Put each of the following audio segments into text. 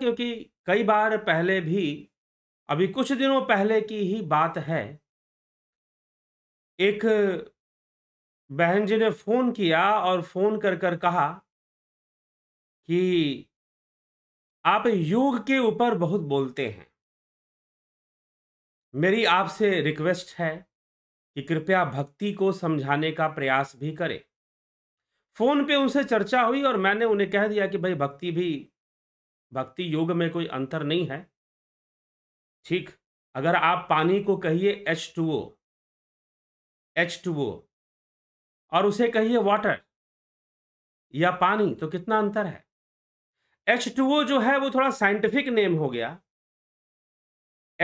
क्योंकि कई बार पहले भी अभी कुछ दिनों पहले की ही बात है एक बहन जी ने फोन किया और फोन कर कर कहा कि आप योग के ऊपर बहुत बोलते हैं मेरी आपसे रिक्वेस्ट है कि कृपया भक्ति को समझाने का प्रयास भी करें फोन पे उनसे चर्चा हुई और मैंने उन्हें कह दिया कि भाई भक्ति भी भक्ति योग में कोई अंतर नहीं है ठीक अगर आप पानी को कहिए H two O H two O और उसे कहिए वाटर या पानी तो कितना अंतर है एच टू ओ जो है वो थोड़ा साइंटिफिक नेम हो गया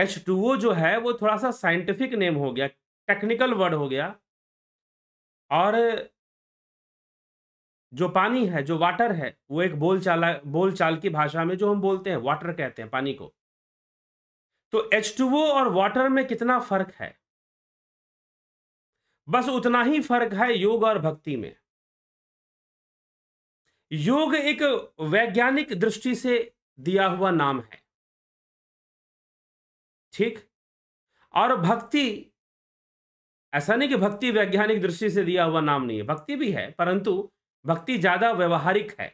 एच टू ओ जो है वो थोड़ा सा साइंटिफिक नेम हो गया टेक्निकल वर्ड हो गया और जो पानी है जो वाटर है वो एक बोल बोलचाल बोल चाल की भाषा में जो हम बोलते हैं वाटर कहते हैं पानी को तो एच और वाटर में कितना फर्क है बस उतना ही फर्क है योग और भक्ति में योग एक वैज्ञानिक दृष्टि से दिया हुआ नाम है ठीक और भक्ति ऐसा नहीं कि भक्ति वैज्ञानिक दृष्टि से दिया हुआ नाम नहीं है भक्ति भी है परंतु भक्ति ज्यादा व्यवहारिक है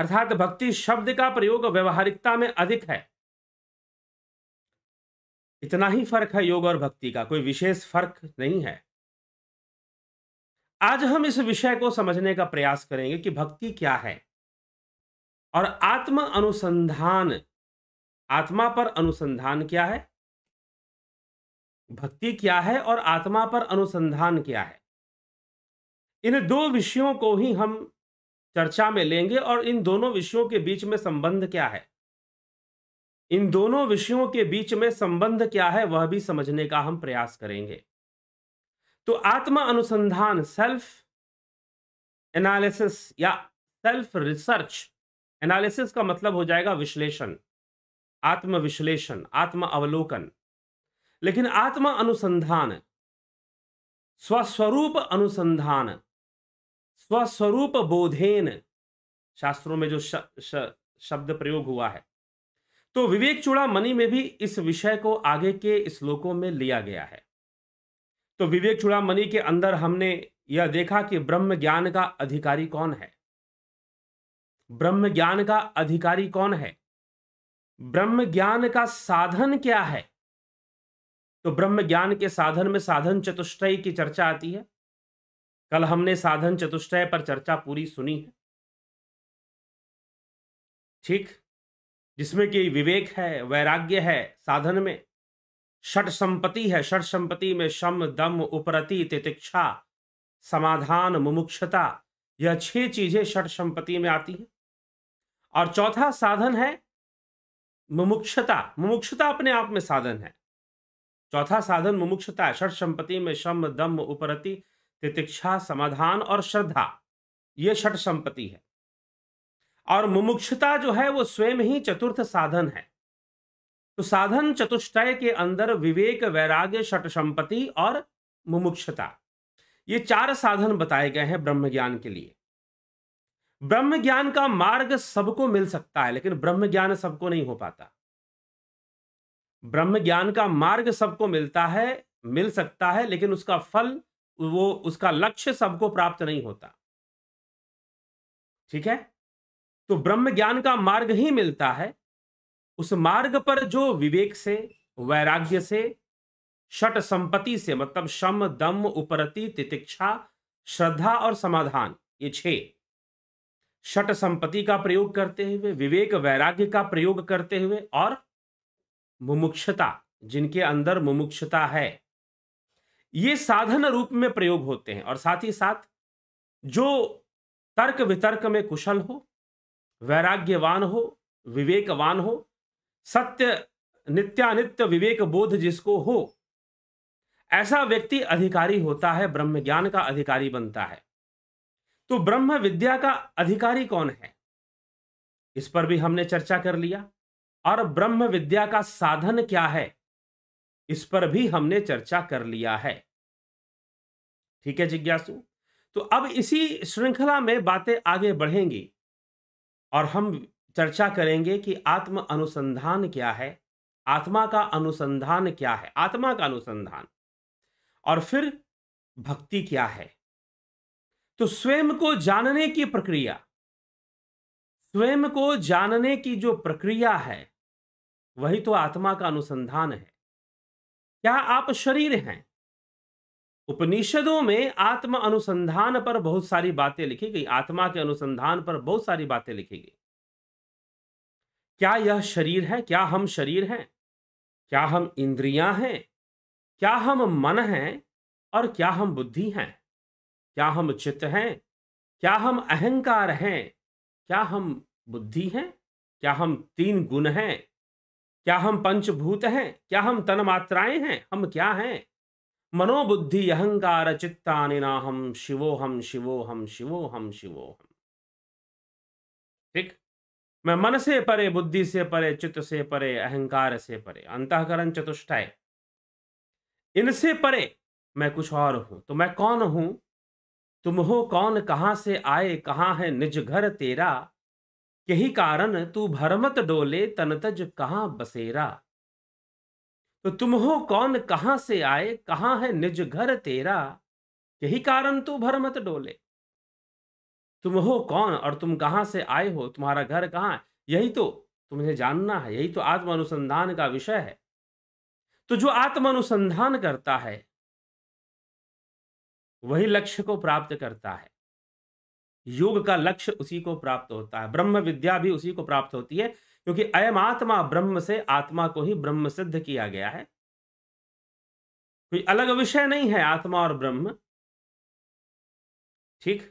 अर्थात भक्ति शब्द का प्रयोग व्यवहारिकता में अधिक है इतना ही फर्क है योग और भक्ति का कोई विशेष फर्क नहीं है आज हम इस विषय को समझने का प्रयास करेंगे कि भक्ति क्या है और आत्म अनुसंधान आत्मा पर अनुसंधान क्या है भक्ति क्या है और आत्मा पर अनुसंधान क्या है इन दो विषयों को ही हम चर्चा में लेंगे और इन दोनों विषयों के बीच में संबंध क्या है इन दोनों विषयों के बीच में संबंध क्या है वह भी समझने का हम प्रयास करेंगे तो आत्म अनुसंधान सेल्फ एनालिसिस या सेल्फ रिसर्च एनालिसिस का मतलब हो जाएगा विश्लेषण आत्म विश्लेषण आत्म अवलोकन लेकिन आत्म अनुसंधान स्वस्वरूप अनुसंधान स्वस्वरूप बोधेन शास्त्रों में जो श, श, शब्द प्रयोग हुआ है तो विवेक मणि में भी इस विषय को आगे के श्लोकों में लिया गया है तो विवेक चूड़ामणि के अंदर हमने यह देखा कि ब्रह्म ज्ञान का अधिकारी कौन है ब्रह्म ज्ञान का अधिकारी कौन है ब्रह्म ज्ञान का साधन क्या है तो ब्रह्म ज्ञान के साधन में साधन चतुष्टय की चर्चा आती है कल हमने साधन चतुष्टय पर चर्चा पूरी सुनी है ठीक जिसमें कि विवेक है वैराग्य है साधन में षट संपत्ति है षट संपत्ति में शम दम उपरति तितिक्षा समाधान मुमुक्षता यह छह चीजें षट संपत्ति में आती हैं और चौथा साधन है मुमुक्षता मुमुक्षता अपने आप में साधन है चौथा साधन मुमुक्षता है षट संपत्ति में शम दम उपरति तितिक्षा समाधान और श्रद्धा ये षट संपत्ति है और मुमुक्षता जो है वो स्वयं ही चतुर्थ साधन है तो साधन चतुष्टय के अंदर विवेक वैराग्य षट संपत्ति और मुमुक्षता ये चार साधन बताए गए हैं ब्रह्म ज्ञान के लिए ब्रह्म ज्ञान का मार्ग सबको मिल सकता है लेकिन ब्रह्म ज्ञान सबको नहीं हो पाता ब्रह्म ज्ञान का मार्ग सबको मिलता है मिल सकता है लेकिन उसका फल वो उसका लक्ष्य सबको प्राप्त नहीं होता ठीक है तो ब्रह्म ज्ञान का मार्ग ही मिलता है उस मार्ग पर जो विवेक से वैराग्य से षट संपत्ति से मतलब शम दम उपरति तितिक्षा श्रद्धा और समाधान ये छह षट संपत्ति का प्रयोग करते हुए विवेक वैराग्य का प्रयोग करते हुए और मुमुक्षता जिनके अंदर मुमुक्षता है ये साधन रूप में प्रयोग होते हैं और साथ ही साथ जो तर्क वितर्क में कुशल हो वैराग्यवान हो विवेकवान हो सत्य नित्यानित्य विवेक बोध जिसको हो ऐसा व्यक्ति अधिकारी होता है ब्रह्म ज्ञान का अधिकारी बनता है तो ब्रह्म विद्या का अधिकारी कौन है इस पर भी हमने चर्चा कर लिया और ब्रह्म विद्या का साधन क्या है इस पर भी हमने चर्चा कर लिया है ठीक है जिज्ञासु तो अब इसी श्रृंखला में बातें आगे बढ़ेंगी और हम चर्चा करेंगे कि आत्म अनुसंधान क्या है आत्मा का अनुसंधान क्या है आत्मा का अनुसंधान और फिर भक्ति क्या है तो स्वयं को जानने की प्रक्रिया स्वयं को जानने की जो प्रक्रिया है वही तो आत्मा का अनुसंधान है क्या आप शरीर हैं उपनिषदों में आत्म अनुसंधान पर बहुत सारी बातें लिखी गई आत्मा के अनुसंधान पर बहुत सारी बातें लिखी गई क्या यह शरीर है क्या हम शरीर हैं क्या हम इंद्रियां हैं क्या हम मन हैं और क्या हम बुद्धि हैं क्या हम चित्त हैं क्या हम अहंकार हैं क्या हम बुद्धि हैं क्या हम तीन गुण हैं क्या हम पंचभूत हैं क्या हम तन मात्राएं हैं हम क्या हैं मनोबुद्धि अहंकार चित्ता निना हम शिवो हम शिवो हम शिवो हम शिवो हम ठीक मैं मन से परे बुद्धि से परे चित्त से परे अहंकार से परे अंतकरण चतुष्टय इनसे परे मैं कुछ और हूं तो मैं कौन हूं तुम हो कौन कहां से आए कहां है निज घर तेरा यही कारण तू भरमत डोले तनतज कहाँ बसेरा तो तुम हो कौन कहाँ से आए कहाँ है निज घर तेरा यही कारण तू भरमत डोले तुम हो कौन और तुम कहाँ से आए हो तुम्हारा घर कहाँ है यही तो तुम्हें जानना है यही तो आत्म अनुसंधान का विषय है तो जो आत्म अनुसंधान करता है वही लक्ष्य को प्राप्त करता है योग का लक्ष्य उसी को प्राप्त होता है ब्रह्म विद्या भी उसी को प्राप्त होती है क्योंकि अयम आत्मा ब्रह्म से आत्मा को ही ब्रह्म सिद्ध किया गया है कोई अलग विषय नहीं है आत्मा और ब्रह्म ठीक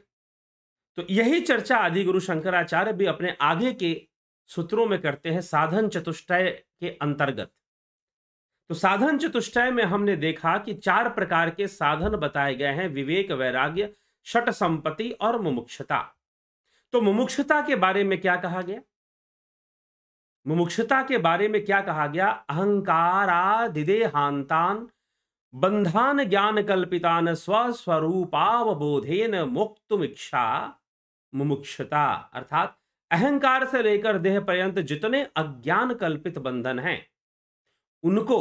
तो यही चर्चा आदि गुरु शंकराचार्य भी अपने आगे के सूत्रों में करते हैं साधन चतुष्टय के अंतर्गत तो साधन चतुष्टय में हमने देखा कि चार प्रकार के साधन बताए गए हैं विवेक वैराग्य शट संपत्ति और मुमुक्षता तो मुमुक्षता के बारे में क्या कहा गया मुमुक्षता के बारे में क्या कहा गया दिदेहांतान बंधान ज्ञान कल्पितान स्वस्वरूपावबोधेन मुक्तुम मुमुक्षता अर्थात अहंकार से लेकर देह पर्यंत जितने अज्ञान कल्पित बंधन हैं उनको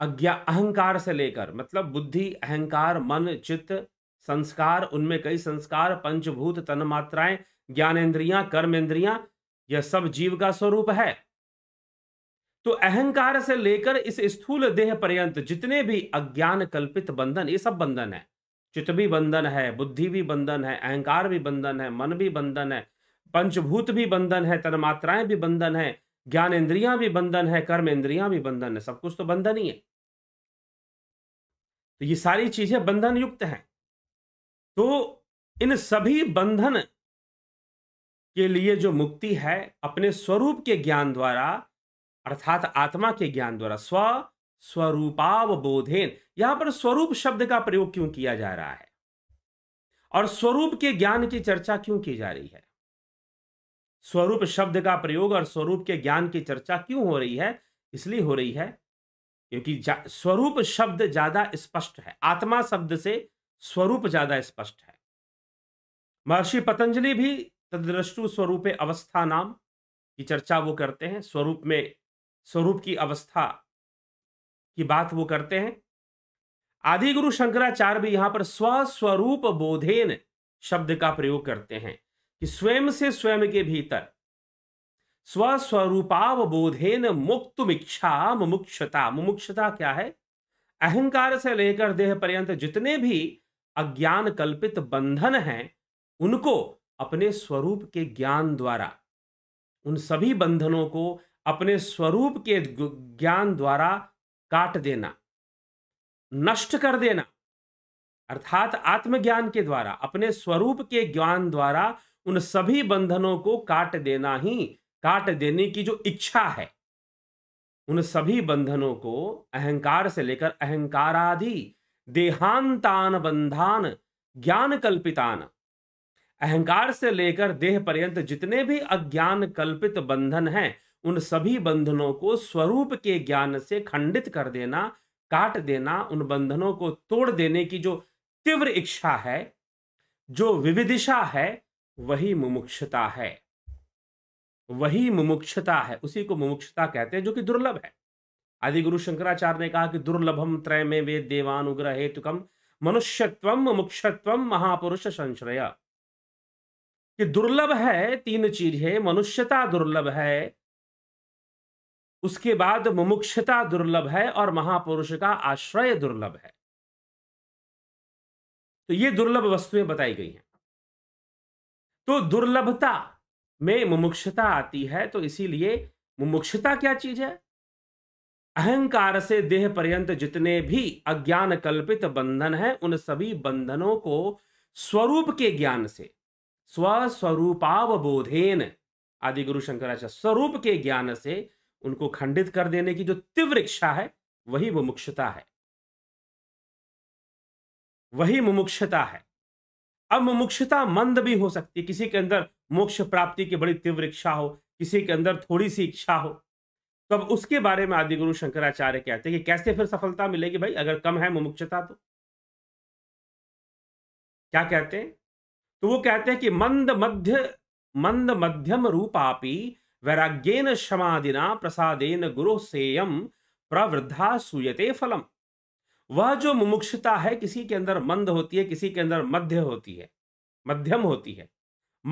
अज्ञा अहंकार से लेकर मतलब बुद्धि अहंकार मन चित्त संस्कार उनमें कई संस्कार पंचभूत तन मात्राएं ज्ञानेन्द्रियां कर्मेंद्रियां यह सब जीव का स्वरूप है तो अहंकार से लेकर इस स्थूल देह पर्यंत जितने भी अज्ञान कल्पित बंधन ये सब बंधन है चित्त भी बंधन है बुद्धि भी बंधन है अहंकार भी बंधन है मन भी बंधन है पंचभूत भी बंधन है तन्मात्राएं भी बंधन है ज्ञान इंद्रियां भी बंधन है कर्म इंद्रियां भी बंधन है सब कुछ तो बंधन ही है तो ये सारी चीजें बंधन युक्त हैं तो इन सभी बंधन के लिए जो मुक्ति है अपने स्वरूप के ज्ञान द्वारा अर्थात आत्मा के ज्ञान द्वारा स्व स्वरूपावबोधेन यहां पर स्वरूप शब्द का प्रयोग क्यों किया जा रहा है और स्वरूप के ज्ञान की चर्चा क्यों की जा रही है स्वरूप शब्द का प्रयोग और स्वरूप के ज्ञान की चर्चा क्यों हो रही है इसलिए हो रही है क्योंकि स्वरूप शब्द ज्यादा स्पष्ट है आत्मा शब्द से स्वरूप ज्यादा स्पष्ट है महर्षि पतंजलि भी तद्रष्टु स्वरूप अवस्था नाम की चर्चा वो करते हैं स्वरूप में स्वरूप की अवस्था की बात वो करते हैं आदि गुरु शंकराचार्य भी यहां पर स्वस्वरूप बोधेन शब्द का प्रयोग करते हैं कि स्वयं से स्वयं के भीतर स्वस्वरूपावबोधेन मुक्त इच्छा मुमुक्षता मुमुक्षता क्या है अहंकार से लेकर देह पर्यंत जितने भी अज्ञान कल्पित बंधन हैं उनको अपने स्वरूप के ज्ञान द्वारा उन सभी बंधनों को अपने स्वरूप के ज्ञान द्वारा काट देना नष्ट कर देना अर्थात आत्मज्ञान के द्वारा अपने स्वरूप के ज्ञान द्वारा उन सभी बंधनों को काट देना ही काट देने की जो इच्छा है उन सभी बंधनों को अहंकार से लेकर अहंकाराधि देहांतान बंधान ज्ञान कल्पितान अहंकार से लेकर देह पर्यंत जितने भी अज्ञान कल्पित बंधन हैं उन सभी बंधनों को स्वरूप के ज्ञान से खंडित कर देना काट देना उन बंधनों को तोड़ देने की जो तीव्र इच्छा है जो विविदिशा है वही मुमुक्षता है वही मुमुक्षता है उसी को मुमुक्षता कहते हैं जो कि दुर्लभ है आदि गुरु शंकराचार्य ने कहा कि दुर्लभम त्रय में वे देवानुग्रह हेतुकम मनुष्यत्व मुख्यत्व महापुरुष संश्रय कि दुर्लभ है तीन चीज है मनुष्यता दुर्लभ है उसके बाद मुमुक्षता दुर्लभ है और महापुरुष का आश्रय दुर्लभ है तो ये दुर्लभ वस्तुएं बताई गई हैं तो दुर्लभता में मुमुक्षता आती है तो इसीलिए मुमुक्षता क्या चीज है अहंकार से देह पर्यंत जितने भी अज्ञान कल्पित बंधन हैं उन सभी बंधनों को स्वरूप के ज्ञान से स्वस्वरूपावबोधेन आदि गुरु शंकराचार्य स्वरूप के ज्ञान से उनको खंडित कर देने की जो तीव्र इच्छा है वही मुमुक्षता है वही मुमुक्षता है अब मुमुक्षता मंद भी हो सकती है किसी के अंदर मोक्ष प्राप्ति की बड़ी तीव्र इच्छा हो किसी के अंदर थोड़ी सी इच्छा हो तो अब उसके बारे में आदि गुरु शंकराचार्य कहते हैं कि कैसे फिर सफलता मिलेगी भाई अगर कम है मुमुक्षता तो क्या कहते हैं तो वो कहते हैं कि मंद मध्य मंद मध्यम रूपापी वैराग्येन क्षमादिना प्रसादेन गुरु सेयम प्रवृद्धा सूयते फलम वह जो मुमुक्षता है किसी के अंदर मंद होती है किसी के अंदर मध्य होती है मध्यम होती है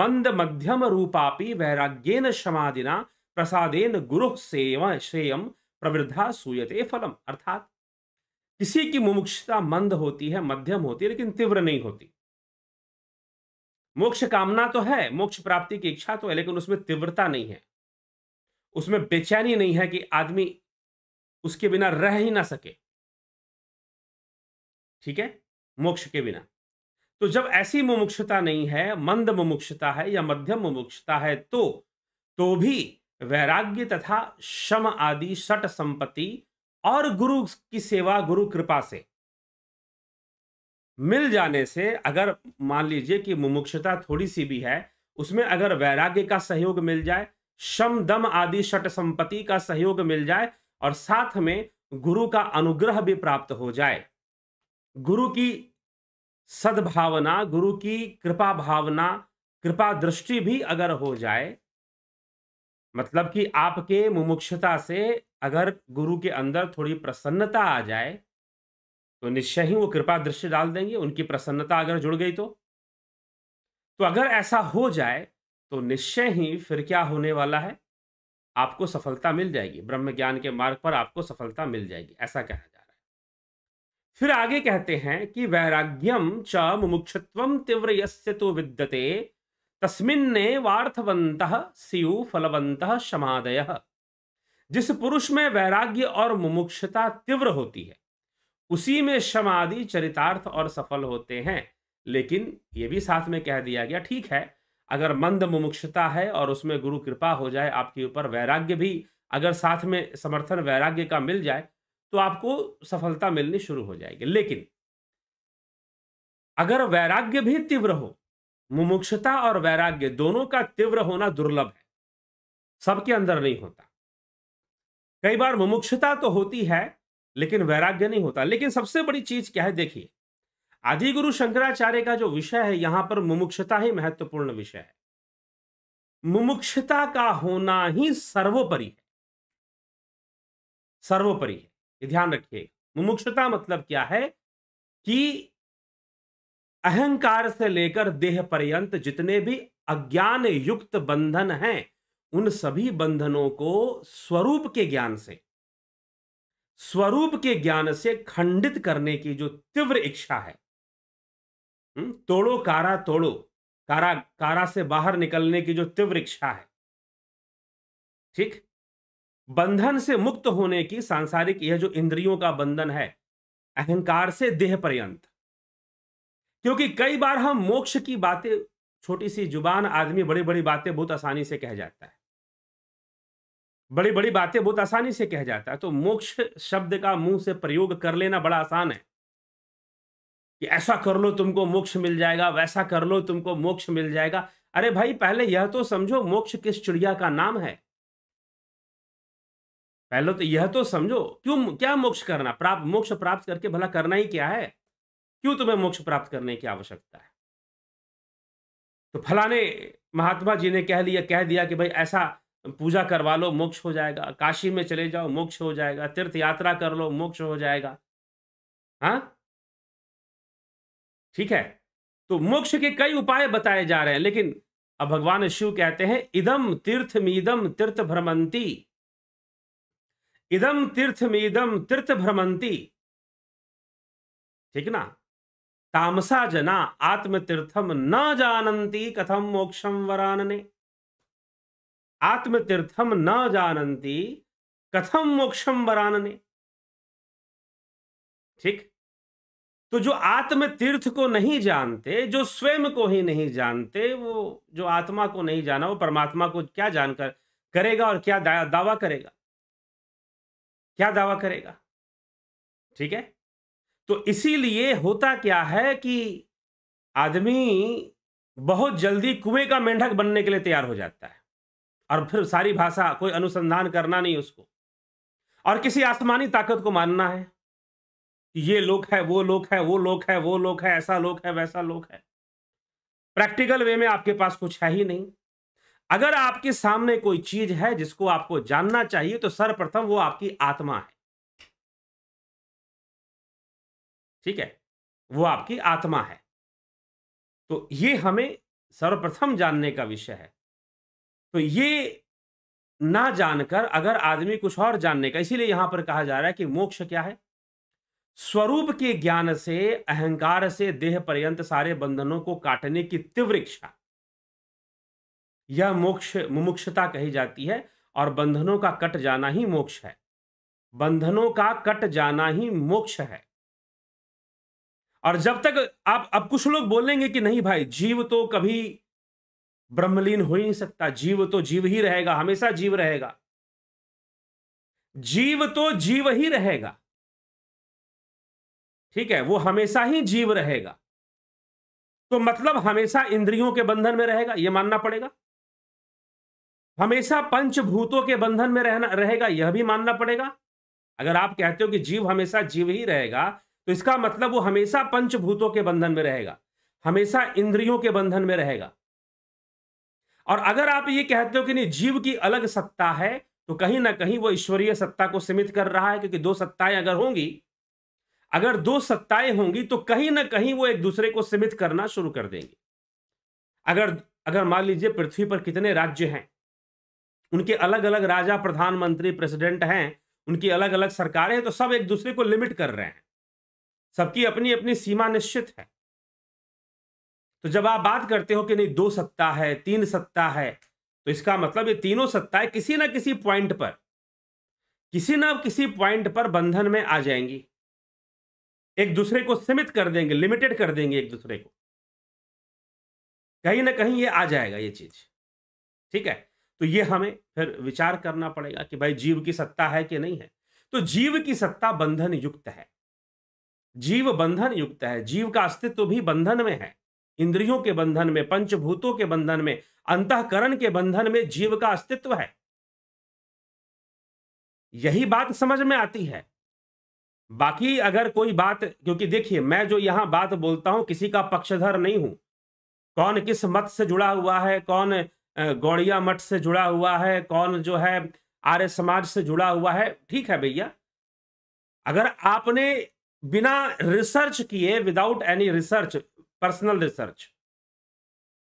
मंद मध्यम रूपापी वैराग्येन क्षमादिना प्रसादेन गुरु सेवा श्रेय प्रवृद्धा सूयते फलम अर्थात किसी की मुमुक्षता मंद होती है मध्यम होती है लेकिन तीव्र नहीं होती मोक्ष कामना तो है मोक्ष प्राप्ति की इच्छा तो है लेकिन उसमें तीव्रता नहीं है उसमें बेचैनी नहीं है कि आदमी उसके बिना रह ही ना सके ठीक है मोक्ष के बिना तो जब ऐसी मुमुक्षता नहीं है मंद मुमुक्षता है या मध्यम मुमुक्षता है तो तो भी वैराग्य तथा शम आदि सट संपत्ति और गुरु की सेवा गुरु कृपा से मिल जाने से अगर मान लीजिए कि मुमुक्षता थोड़ी सी भी है उसमें अगर वैराग्य का सहयोग मिल जाए शम दम आदि सट संपत्ति का सहयोग मिल जाए और साथ में गुरु का अनुग्रह भी प्राप्त हो जाए गुरु की सद्भावना गुरु की कृपा भावना कृपा दृष्टि भी अगर हो जाए मतलब कि आपके मुमुक्षता से अगर गुरु के अंदर थोड़ी प्रसन्नता आ जाए तो निश्चय ही वो कृपा दृश्य डाल देंगे उनकी प्रसन्नता अगर जुड़ गई तो तो अगर ऐसा हो जाए तो निश्चय ही फिर क्या होने वाला है आपको सफलता मिल जाएगी ब्रह्म ज्ञान के मार्ग पर आपको सफलता मिल जाएगी ऐसा कहा जा रहा है फिर आगे कहते हैं कि वैराग्यम च मुमुक्षत्व तीव्र यस्य तो विद्यते वार्थवंत स्यु फलवंत शमादय जिस पुरुष में वैराग्य और मुमुक्षता तीव्र होती है उसी में शमादि चरितार्थ और सफल होते हैं लेकिन ये भी साथ में कह दिया गया ठीक है अगर मंद मुमुक्षता है और उसमें गुरु कृपा हो जाए आपके ऊपर वैराग्य भी अगर साथ में समर्थन वैराग्य का मिल जाए तो आपको सफलता मिलनी शुरू हो जाएगी लेकिन अगर वैराग्य भी तीव्र हो मुमुक्षता और वैराग्य दोनों का तीव्र होना दुर्लभ है सबके अंदर नहीं होता कई बार मुमुक्षता तो होती है लेकिन वैराग्य नहीं होता लेकिन सबसे बड़ी चीज क्या है देखिए आदि गुरु शंकराचार्य का जो विषय है यहां पर मुमुक्षता ही महत्वपूर्ण विषय है मुमुक्षता का होना ही सर्वोपरि है सर्वोपरि है ध्यान रखिए मुमुक्षता मतलब क्या है कि अहंकार से लेकर देह पर्यंत जितने भी अज्ञान युक्त बंधन हैं उन सभी बंधनों को स्वरूप के ज्ञान से स्वरूप के ज्ञान से खंडित करने की जो तीव्र इच्छा है हम्म, तोड़ो कारा तोड़ो कारा कारा से बाहर निकलने की जो तीव्र इच्छा है ठीक बंधन से मुक्त होने की सांसारिक यह जो इंद्रियों का बंधन है अहंकार से देह पर्यंत क्योंकि कई बार हम मोक्ष की बातें छोटी सी जुबान आदमी बड़ी बड़ी बातें बहुत आसानी से कह जाता है बड़ी बड़ी बातें बहुत आसानी से कह जाता है तो मोक्ष शब्द का मुंह से प्रयोग कर लेना बड़ा आसान है कि ऐसा कर लो तुमको मोक्ष मिल जाएगा वैसा कर लो तुमको मोक्ष मिल जाएगा अरे भाई पहले यह तो समझो मोक्ष किस चिड़िया का नाम है पहले तो यह तो समझो क्यों क्या मोक्ष करना प्राप्त मोक्ष प्राप्त करके भला करना ही क्या है क्यों तुम्हें मोक्ष प्राप्त करने की आवश्यकता है तो फलाने महात्मा जी ने कह लिया कह दिया कि भाई ऐसा पूजा करवा लो मोक्ष हो जाएगा काशी में चले जाओ मोक्ष हो जाएगा तीर्थ यात्रा कर लो मोक्ष हो जाएगा हाँ ठीक है तो मोक्ष के कई उपाय बताए जा रहे हैं लेकिन अब भगवान शिव कहते हैं इदम तीर्थ मीदम तीर्थ भ्रमंती इदम तीर्थ मीदम तीर्थ भ्रमंती ठीक ना तामसा जना आत्मतीर्थम न जानती कथम मोक्षम वरानने आत्मतीर्थम न जानती कथम मोक्षम वरानने ठीक तो जो आत्म तीर्थ को नहीं जानते जो स्वयं को ही नहीं जानते वो जो आत्मा को नहीं जाना वो परमात्मा को क्या जानकर करेगा और क्या दावा करेगा क्या दावा करेगा ठीक है तो इसीलिए होता क्या है कि आदमी बहुत जल्दी कुएं का मेंढक बनने के लिए तैयार हो जाता है और फिर सारी भाषा कोई अनुसंधान करना नहीं उसको और किसी आसमानी ताकत को मानना है कि ये लोक है वो लोक है वो लोक है वो लोक है ऐसा लोक है वैसा लोक है प्रैक्टिकल वे में आपके पास कुछ है ही नहीं अगर आपके सामने कोई चीज है जिसको आपको जानना चाहिए तो सर्वप्रथम वो आपकी आत्मा है ठीक है वो आपकी आत्मा है तो ये हमें सर्वप्रथम जानने का विषय है तो ये ना जानकर अगर आदमी कुछ और जानने का इसीलिए यहां पर कहा जा रहा है कि मोक्ष क्या है स्वरूप के ज्ञान से अहंकार से देह पर्यंत सारे बंधनों को काटने की तीव्र इच्छा यह मोक्ष मुमुक्षता कही जाती है और बंधनों का कट जाना ही मोक्ष है बंधनों का कट जाना ही मोक्ष है और जब तक आप अब कुछ लोग बोलेंगे कि नहीं भाई जीव तो कभी ब्रह्मलीन हो ही नहीं सकता जीव तो जीव ही रहेगा हमेशा जीव रहेगा जीव तो जीव ही रहेगा ठीक है वो हमेशा ही जीव रहेगा तो मतलब हमेशा इंद्रियों के बंधन में रहेगा यह मानना पड़ेगा हमेशा पंचभूतों के बंधन में रहना रहेगा यह भी मानना पड़ेगा अगर आप कहते हो कि जीव हमेशा जीव ही रहेगा तो इसका मतलब वो हमेशा पंचभूतों के बंधन में रहेगा हमेशा इंद्रियों के बंधन में रहेगा और अगर आप ये कहते हो कि नहीं जीव की अलग सत्ता है तो कहीं ना कहीं वो ईश्वरीय सत्ता को सीमित कर रहा है क्योंकि दो सत्ताएं अगर होंगी अगर दो सत्ताएं होंगी तो कहीं ना कहीं वो एक दूसरे को सीमित करना शुरू कर देंगे अगर अगर मान लीजिए पृथ्वी पर कितने राज्य हैं उनके अलग अलग राजा प्रधानमंत्री प्रेसिडेंट हैं उनकी अलग अलग सरकारें हैं तो सब एक दूसरे को लिमिट कर रहे हैं सबकी अपनी अपनी सीमा निश्चित है तो जब आप बात करते हो कि नहीं दो सत्ता है तीन सत्ता है तो इसका मतलब ये तीनों सत्ताएं किसी ना किसी पॉइंट पर किसी ना किसी पॉइंट पर बंधन में आ जाएंगी एक दूसरे को सीमित कर देंगे लिमिटेड कर देंगे एक दूसरे को कहीं ना कहीं ये आ जाएगा ये चीज ठीक है तो ये हमें फिर विचार करना पड़ेगा कि भाई जीव की सत्ता है कि नहीं है तो जीव की सत्ता बंधन युक्त है जीव बंधन युक्त है जीव का अस्तित्व भी बंधन में है इंद्रियों के बंधन में पंचभूतों के बंधन में अंतकरण के बंधन में जीव का अस्तित्व है यही बात समझ में आती है बाकी अगर कोई बात क्योंकि देखिए मैं जो यहां बात बोलता हूं किसी का पक्षधर नहीं हूं कौन किस मत से जुड़ा हुआ है कौन गौड़िया मठ से जुड़ा हुआ है कौन जो है आर्य समाज से जुड़ा हुआ है ठीक है भैया अगर आपने बिना रिसर्च किए without any research personal research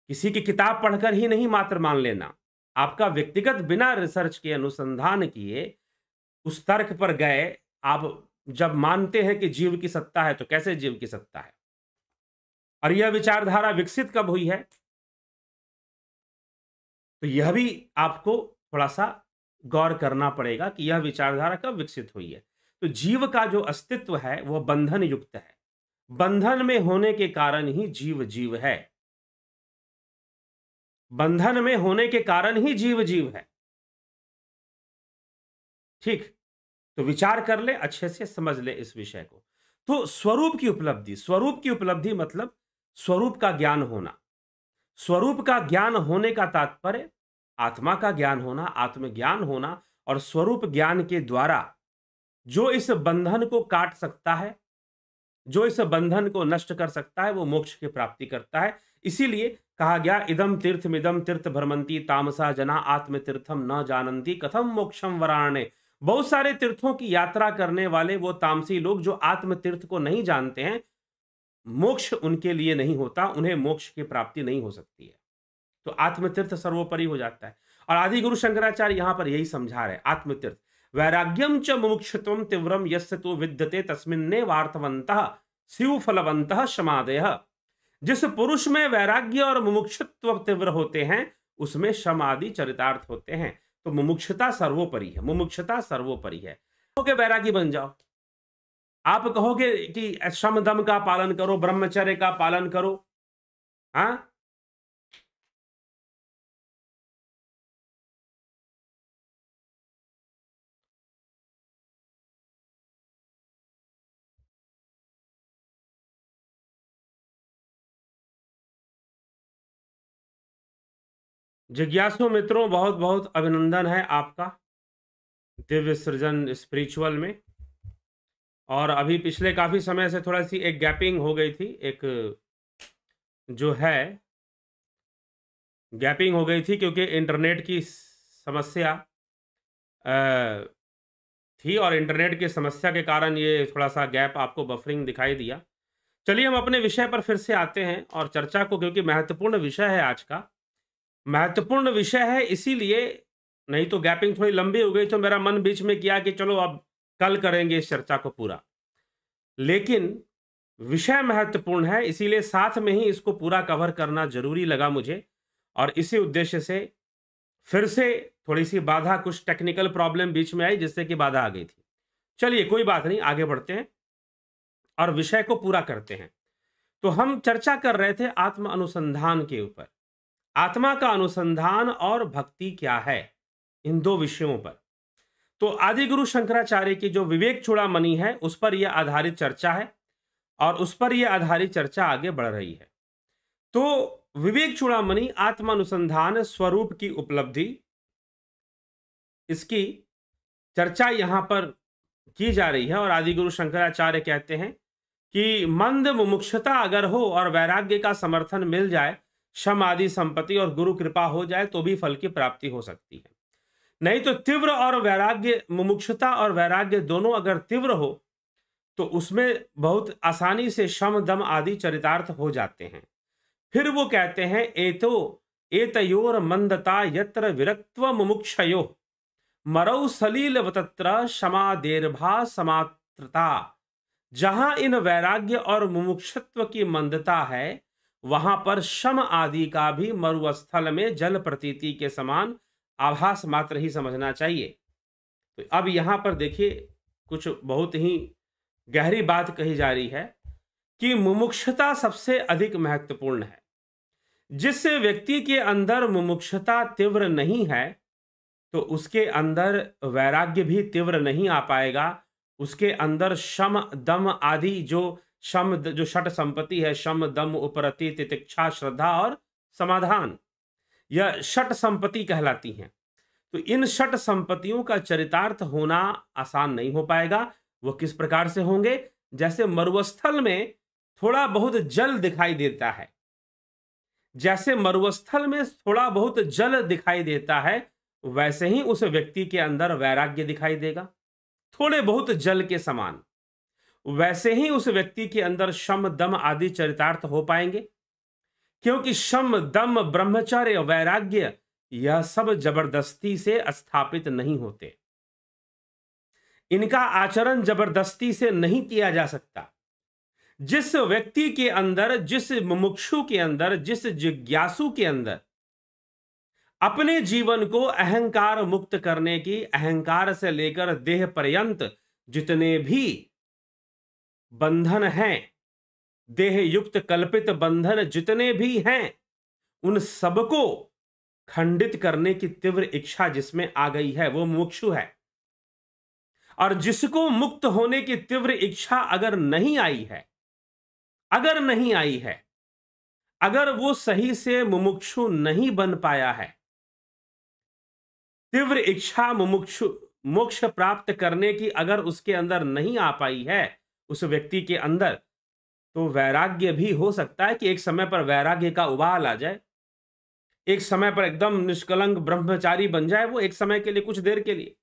किसी की किताब पढ़कर ही नहीं मात्र मान लेना आपका व्यक्तिगत बिना रिसर्च के अनुसंधान किए उस तर्क पर गए आप जब मानते हैं कि जीव की सत्ता है तो कैसे जीव की सत्ता है और यह विचारधारा विकसित कब हुई है तो यह भी आपको थोड़ा सा गौर करना पड़ेगा कि यह विचारधारा कब विकसित हुई है तो जीव का जो अस्तित्व है वह बंधन युक्त है बंधन में होने के कारण ही जीव जीव है बंधन में होने के कारण ही जीव जीव है ठीक तो विचार कर ले अच्छे से समझ ले इस विषय को तो स्वरूप की उपलब्धि स्वरूप की उपलब्धि मतलब स्वरूप का ज्ञान होना स्वरूप का ज्ञान होने का तात्पर्य आत्मा का ज्ञान होना आत्मज्ञान होना और स्वरूप ज्ञान के द्वारा जो इस बंधन को काट सकता है जो इस बंधन को नष्ट कर सकता है वो मोक्ष की प्राप्ति करता है इसीलिए कहा गया इदम तीर्थ मिदम तीर्थ भ्रमंती तामसा जना आत्म तीर्थम न जानती कथम मोक्षम वराणे बहुत सारे तीर्थों की यात्रा करने वाले वो तामसी लोग जो आत्म तीर्थ को नहीं जानते हैं मोक्ष उनके लिए नहीं होता उन्हें मोक्ष की प्राप्ति नहीं हो सकती है तो आत्मतीर्थ सर्वोपरि हो जाता है और आदि गुरु शंकराचार्य यहां पर यही समझा रहे आत्मतीर्थ वैराग्यम च मुमुक्षुत्व तीव्रम यस्य तो विद्यते तस्मिन्ने वार्तवंत शिव फलवंत क्षमादय जिस पुरुष में वैराग्य और मुमुक्षत्व तीव्र होते हैं उसमें शम चरितार्थ होते हैं तो मुमुक्षता सर्वोपरि है मुमुक्षता सर्वोपरि है कहोगे वैरागी बन जाओ आप कहोगे कि श्रम दम का पालन करो ब्रह्मचर्य का पालन करो हाँ जिज्ञासु मित्रों बहुत बहुत अभिनंदन है आपका दिव्य सृजन स्पिरिचुअल में और अभी पिछले काफ़ी समय से थोड़ा सी एक गैपिंग हो गई थी एक जो है गैपिंग हो गई थी क्योंकि इंटरनेट की समस्या थी और इंटरनेट की समस्या के कारण ये थोड़ा सा गैप आपको बफरिंग दिखाई दिया चलिए हम अपने विषय पर फिर से आते हैं और चर्चा को क्योंकि महत्वपूर्ण विषय है आज का महत्वपूर्ण विषय है इसीलिए नहीं तो गैपिंग थोड़ी लंबी हो गई तो मेरा मन बीच में किया कि चलो अब कल करेंगे इस चर्चा को पूरा लेकिन विषय महत्वपूर्ण है इसीलिए साथ में ही इसको पूरा कवर करना जरूरी लगा मुझे और इसी उद्देश्य से फिर से थोड़ी सी बाधा कुछ टेक्निकल प्रॉब्लम बीच में आई जिससे कि बाधा आ गई थी चलिए कोई बात नहीं आगे बढ़ते हैं और विषय को पूरा करते हैं तो हम चर्चा कर रहे थे आत्म अनुसंधान के ऊपर आत्मा का अनुसंधान और भक्ति क्या है इन दो विषयों पर तो आदि गुरु शंकराचार्य की जो विवेक मनी है उस पर यह आधारित चर्चा है और उस पर यह आधारित चर्चा आगे बढ़ रही है तो विवेक चूड़ामणि आत्मानुसंधान स्वरूप की उपलब्धि इसकी चर्चा यहां पर की जा रही है और आदि गुरु शंकराचार्य कहते हैं कि मंद मुमुक्षता अगर हो और वैराग्य का समर्थन मिल जाए शम आदि संपत्ति और गुरु कृपा हो जाए तो भी फल की प्राप्ति हो सकती है नहीं तो तीव्र और वैराग्य मुमुक्षता और वैराग्य दोनों अगर तीव्र हो तो उसमें बहुत आसानी से शम दम आदि चरितार्थ हो जाते हैं फिर वो कहते हैं एतो एतयोर मंदता यत्र विरक्त्व मुमुक्षयो मरौ सलील वतत्र क्षमा देर्भा समात्रता जहां इन वैराग्य और मुमुक्षत्व की मंदता है वहां पर शम आदि का भी मरुस्थल में जल प्रतीति के समान आभास मात्र ही समझना चाहिए तो अब यहाँ पर देखिए कुछ बहुत ही गहरी बात कही जा रही है कि मुमुक्षता सबसे अधिक महत्वपूर्ण है जिस व्यक्ति के अंदर मुमुक्षता तीव्र नहीं है तो उसके अंदर वैराग्य भी तीव्र नहीं आ पाएगा उसके अंदर शम दम आदि जो शम जो षट संपत्ति है शम दम उपरति तितिक्षा श्रद्धा और समाधान यह षट संपत्ति कहलाती हैं तो इन षट संपत्तियों का चरितार्थ होना आसान नहीं हो पाएगा वो किस प्रकार से होंगे जैसे मरुस्थल में थोड़ा बहुत जल दिखाई देता है जैसे मरुस्थल में थोड़ा बहुत जल दिखाई देता है वैसे ही उस व्यक्ति के अंदर वैराग्य दिखाई देगा थोड़े बहुत जल के समान वैसे ही उस व्यक्ति के अंदर शम दम आदि चरितार्थ हो पाएंगे क्योंकि शम दम ब्रह्मचर्य वैराग्य यह सब जबरदस्ती से स्थापित नहीं होते इनका आचरण जबरदस्ती से नहीं किया जा सकता जिस व्यक्ति के अंदर जिस मुमुक्षु के अंदर जिस जिज्ञासु के अंदर अपने जीवन को अहंकार मुक्त करने की अहंकार से लेकर देह पर्यंत जितने भी बंधन हैं देह युक्त कल्पित बंधन जितने भी हैं उन सबको खंडित करने की तीव्र इच्छा जिसमें आ गई है वो मुक्षु है और जिसको मुक्त होने की तीव्र इच्छा अगर नहीं आई है अगर नहीं आई है अगर वो सही से मुमुक्षु नहीं बन पाया है तीव्र इच्छा मुमुक्षु मोक्ष प्राप्त करने की अगर उसके अंदर नहीं आ पाई है उस व्यक्ति के अंदर तो वैराग्य भी हो सकता है कि एक समय पर वैराग्य का उबाल आ जाए एक समय पर एकदम निष्कलंक ब्रह्मचारी बन जाए वो एक समय के लिए कुछ देर के लिए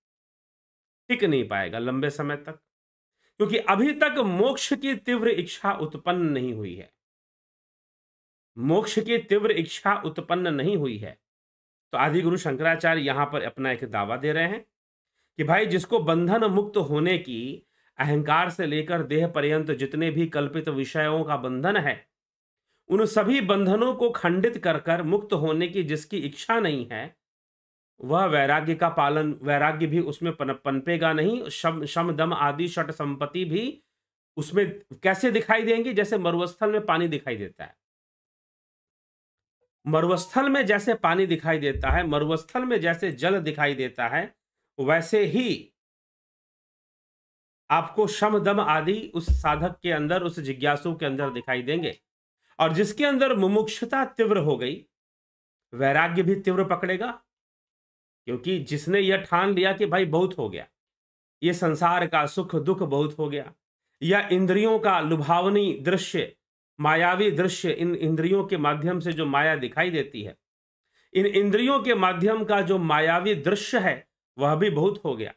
टिक नहीं पाएगा लंबे समय तक क्योंकि अभी तक मोक्ष की तीव्र इच्छा उत्पन्न नहीं हुई है मोक्ष की तीव्र इच्छा उत्पन्न नहीं हुई है तो आदि गुरु शंकराचार्य यहां पर अपना एक दावा दे रहे हैं कि भाई जिसको बंधन मुक्त होने की अहंकार से लेकर देह पर्यंत जितने भी कल्पित विषयों का बंधन है उन सभी बंधनों को खंडित कर कर मुक्त होने की जिसकी इच्छा नहीं है वह वैराग्य का पालन वैराग्य भी उसमें पनपेगा नहीं शम शम दम आदि शट संपत्ति भी उसमें कैसे दिखाई देंगी जैसे मरुस्थल में पानी दिखाई देता है मरुस्थल में जैसे पानी दिखाई देता है मरुस्थल में जैसे जल दिखाई देता है वैसे ही आपको शम दम आदि उस साधक के अंदर उस जिज्ञासु के अंदर दिखाई देंगे और जिसके अंदर मुमुक्षता तीव्र हो गई वैराग्य भी तीव्र पकड़ेगा क्योंकि जिसने यह ठान लिया कि भाई बहुत हो गया ये संसार का सुख दुख बहुत हो गया या इंद्रियों का लुभावनी दृश्य मायावी दृश्य इन इंद्रियों के माध्यम से जो माया दिखाई देती है इन इंद्रियों के माध्यम का जो मायावी दृश्य है वह भी बहुत हो गया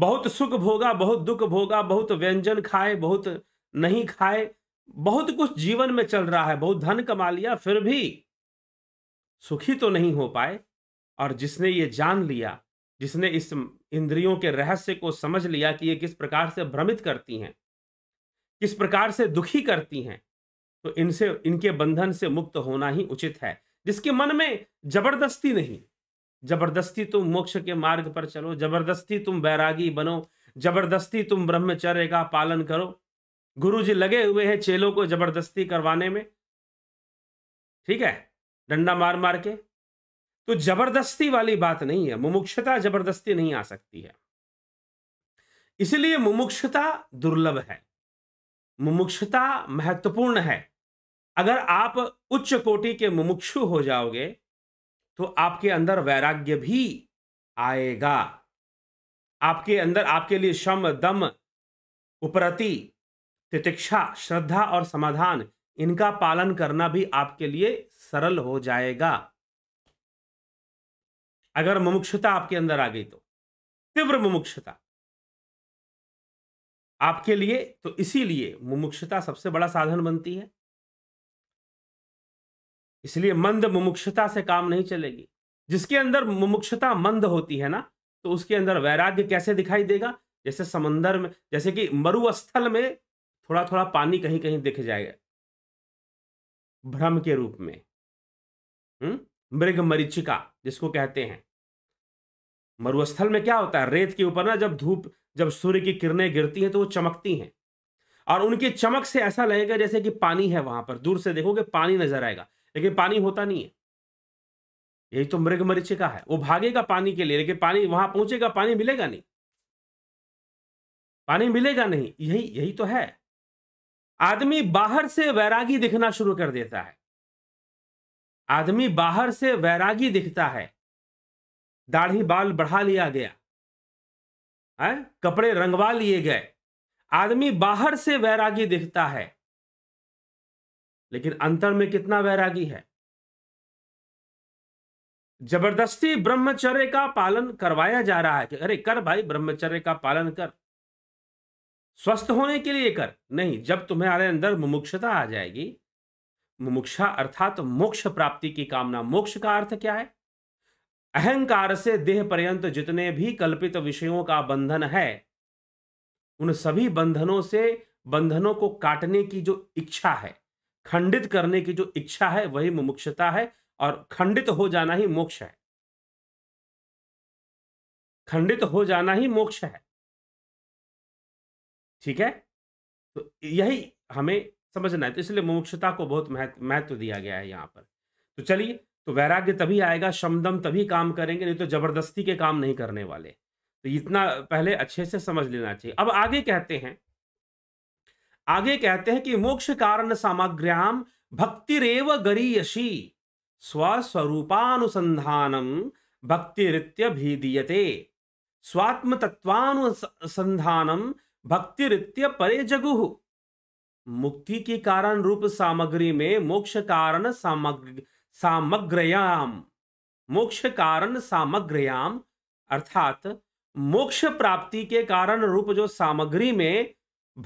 बहुत सुख भोगा बहुत दुख भोगा बहुत व्यंजन खाए बहुत नहीं खाए बहुत कुछ जीवन में चल रहा है बहुत धन कमा लिया फिर भी सुखी तो नहीं हो पाए और जिसने ये जान लिया जिसने इस इंद्रियों के रहस्य को समझ लिया कि ये किस प्रकार से भ्रमित करती हैं किस प्रकार से दुखी करती हैं तो इनसे इनके बंधन से मुक्त होना ही उचित है जिसके मन में जबरदस्ती नहीं जबरदस्ती तुम मोक्ष के मार्ग पर चलो जबरदस्ती तुम बैरागी बनो जबरदस्ती तुम ब्रह्मचर्य का पालन करो गुरु जी लगे हुए हैं चेलों को जबरदस्ती करवाने में ठीक है डंडा मार मार के तो जबरदस्ती वाली बात नहीं है मुमुक्षता जबरदस्ती नहीं आ सकती है इसलिए मुमुक्षता दुर्लभ है मुमुक्षता महत्वपूर्ण है अगर आप उच्च कोटि के मुमुक्षु हो जाओगे तो आपके अंदर वैराग्य भी आएगा आपके अंदर आपके लिए शम दम उपरति तितिक्षा श्रद्धा और समाधान इनका पालन करना भी आपके लिए सरल हो जाएगा अगर मुमुक्षता आपके अंदर आ गई तो तीव्र मुमुक्षता आपके लिए तो इसीलिए मुमुक्षता सबसे बड़ा साधन बनती है इसलिए मंद मुमुक्षता से काम नहीं चलेगी जिसके अंदर मुमुक्षता मंद होती है ना तो उसके अंदर वैराग्य कैसे दिखाई देगा जैसे समंदर में जैसे कि मरुस्थल में थोड़ा थोड़ा पानी कहीं कहीं दिख जाएगा भ्रम के रूप में हम्म? मृग मरीचिका जिसको कहते हैं मरुस्थल में क्या होता है रेत के ऊपर ना जब धूप जब सूर्य की किरणें गिरती हैं तो वो चमकती हैं और उनकी चमक से ऐसा लगेगा जैसे कि पानी है वहां पर दूर से देखोगे पानी नजर आएगा लेकिन पानी होता नहीं है यही तो मृग मरीचिका है वो भागेगा पानी के लिए लेकिन पानी वहां पहुंचेगा पानी मिलेगा नहीं पानी मिलेगा नहीं यही यही तो है आदमी बाहर से वैरागी दिखना शुरू कर देता है आदमी बाहर से वैरागी दिखता है दाढ़ी बाल बढ़ा लिया गया है कपड़े रंगवा लिए गए आदमी बाहर से वैरागी दिखता है लेकिन अंतर में कितना वैरागी है जबरदस्ती ब्रह्मचर्य का पालन करवाया जा रहा है कि अरे कर भाई ब्रह्मचर्य का पालन कर स्वस्थ होने के लिए कर नहीं जब तुम्हारे अंदर मुमुक्षता आ जाएगी मुमुक्षा अर्थात मोक्ष प्राप्ति की कामना मोक्ष का अर्थ क्या है अहंकार से देह पर्यंत जितने भी कल्पित विषयों का बंधन है उन सभी बंधनों से बंधनों को काटने की जो इच्छा है खंडित करने की जो इच्छा है वही मुमुक्षता है और खंडित हो जाना ही मोक्ष है खंडित हो जाना ही मोक्ष है ठीक है तो यही हमें समझना है तो इसलिए मुमुक्षता को बहुत महत्व महत्व दिया गया है यहां पर तो चलिए तो वैराग्य तभी आएगा शमदम तभी काम करेंगे नहीं तो जबरदस्ती के काम नहीं करने वाले तो इतना पहले अच्छे से समझ लेना चाहिए अब आगे कहते हैं आगे कहते हैं कि मोक्ष कारण सामग्र्याम भक्तिरेव गरीयशी स्वस्वरूपानुसंधानम भक्तिरित्य भीदीयते स्वात्म तत्वानुसंधानम भक्तिरित्य परे जगुह मुक्ति के कारण रूप सामग्री में मोक्ष कारण सामग्र सामग्रयाम मोक्ष कारण सामग्रयाम अर्थात मोक्ष प्राप्ति के कारण रूप जो सामग्री में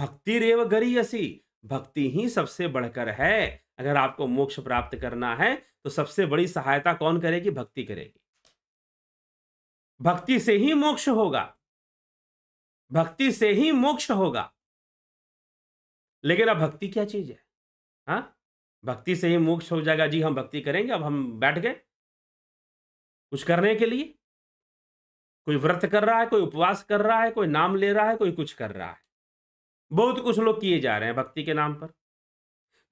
भक्ति रेव गरीयसी भक्ति ही सबसे बढ़कर है अगर आपको मोक्ष प्राप्त करना है तो सबसे बड़ी सहायता कौन करेगी भक्ति करेगी भक्ति से ही मोक्ष होगा भक्ति से ही मोक्ष होगा लेकिन अब भक्ति क्या चीज है हा? भक्ति से ही मोक्ष हो जाएगा जी हम भक्ति करेंगे अब हम बैठ गए कुछ करने के लिए कोई व्रत कर रहा है कोई उपवास कर रहा है कोई नाम ले रहा है कोई कुछ कर रहा है बहुत कुछ लोग किए जा रहे हैं भक्ति के नाम पर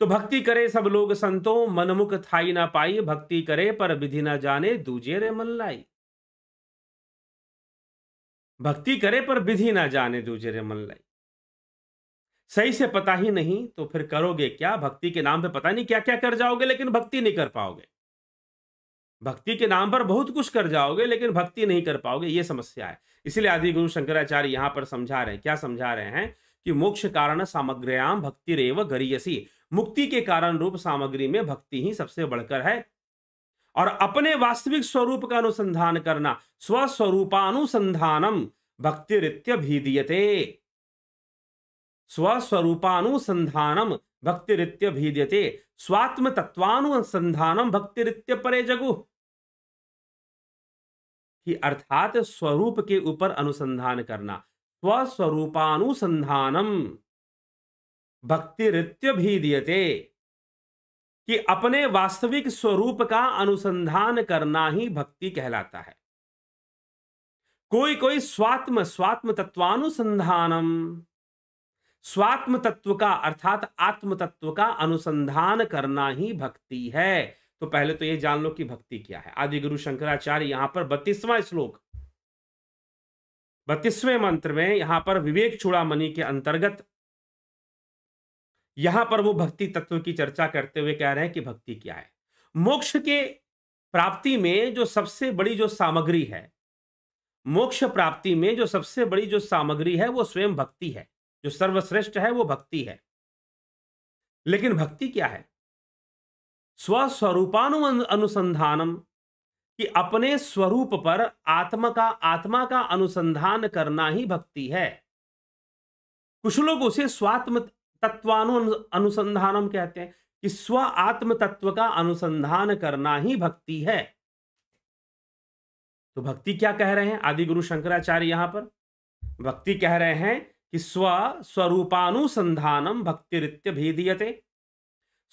तो भक्ति करे सब लोग संतों मनमुख थाई ना पाई भक्ति करे पर विधि ना जाने दूजे रे मन लाई भक्ति करे पर विधि ना जाने दूजे रे मन लाई सही से पता ही नहीं तो फिर करोगे क्या भक्ति के नाम पे पता नहीं क्या क्या कर जाओगे लेकिन भक्ति नहीं कर पाओगे भक्ति के नाम पर बहुत कुछ कर जाओगे लेकिन भक्ति नहीं कर पाओगे ये समस्या है इसलिए आदि गुरु शंकराचार्य यहां पर समझा रहे हैं क्या समझा रहे हैं कि मोक्ष कारण सामग्रियाम भक्ति रेव गरीयसी मुक्ति के कारण रूप सामग्री में भक्ति ही सबसे बढ़कर है और अपने वास्तविक स्वरूप का अनुसंधान करना स्वस्वरूपानुसंधानम भक्ति रित्य भीदियते स्वस्वरूपानुसंधानम भक्ति रित्य भीदियते स्वात्म तत्वानुसंधानम भक्ति रित्य परे जगु कि अर्थात स्वरूप के ऊपर अनुसंधान करना स्वस्वरूपानुसंधानम भक्ति रित्य भी दियते कि अपने वास्तविक स्वरूप का अनुसंधान करना ही भक्ति कहलाता है कोई कोई स्वात्म स्वात्म तत्वानुसंधानम स्वात्म तत्व का अर्थात आत्म तत्व का अनुसंधान करना ही भक्ति है तो पहले तो ये जान लो कि भक्ति क्या है आदि गुरु शंकराचार्य यहां पर बत्तीसवां श्लोक बत्तीसवें मंत्र में यहां पर विवेक चूड़ामणि के अंतर्गत यहां पर वो भक्ति तत्व की चर्चा करते हुए कह रहे हैं कि भक्ति क्या है मोक्ष के प्राप्ति में जो सबसे बड़ी जो सामग्री है मोक्ष प्राप्ति में जो सबसे बड़ी जो सामग्री है वो स्वयं भक्ति है जो सर्वश्रेष्ठ है वो भक्ति है लेकिन भक्ति क्या है स्वस्वरूपानु अनुसंधानम कि अपने स्वरूप पर आत्मा का आत्मा का अनुसंधान करना ही भक्ति है कुछ लोग उसे स्वात्म तत्वानु अनुसंधानम कहते हैं कि स्व आत्म तत्व का अनुसंधान करना ही भक्ति है तो भक्ति क्या कह रहे हैं आदि गुरु शंकराचार्य यहां पर भक्ति कह रहे हैं कि स्व स्वरूपानुसंधानम भक्तिरित्य भेदीयते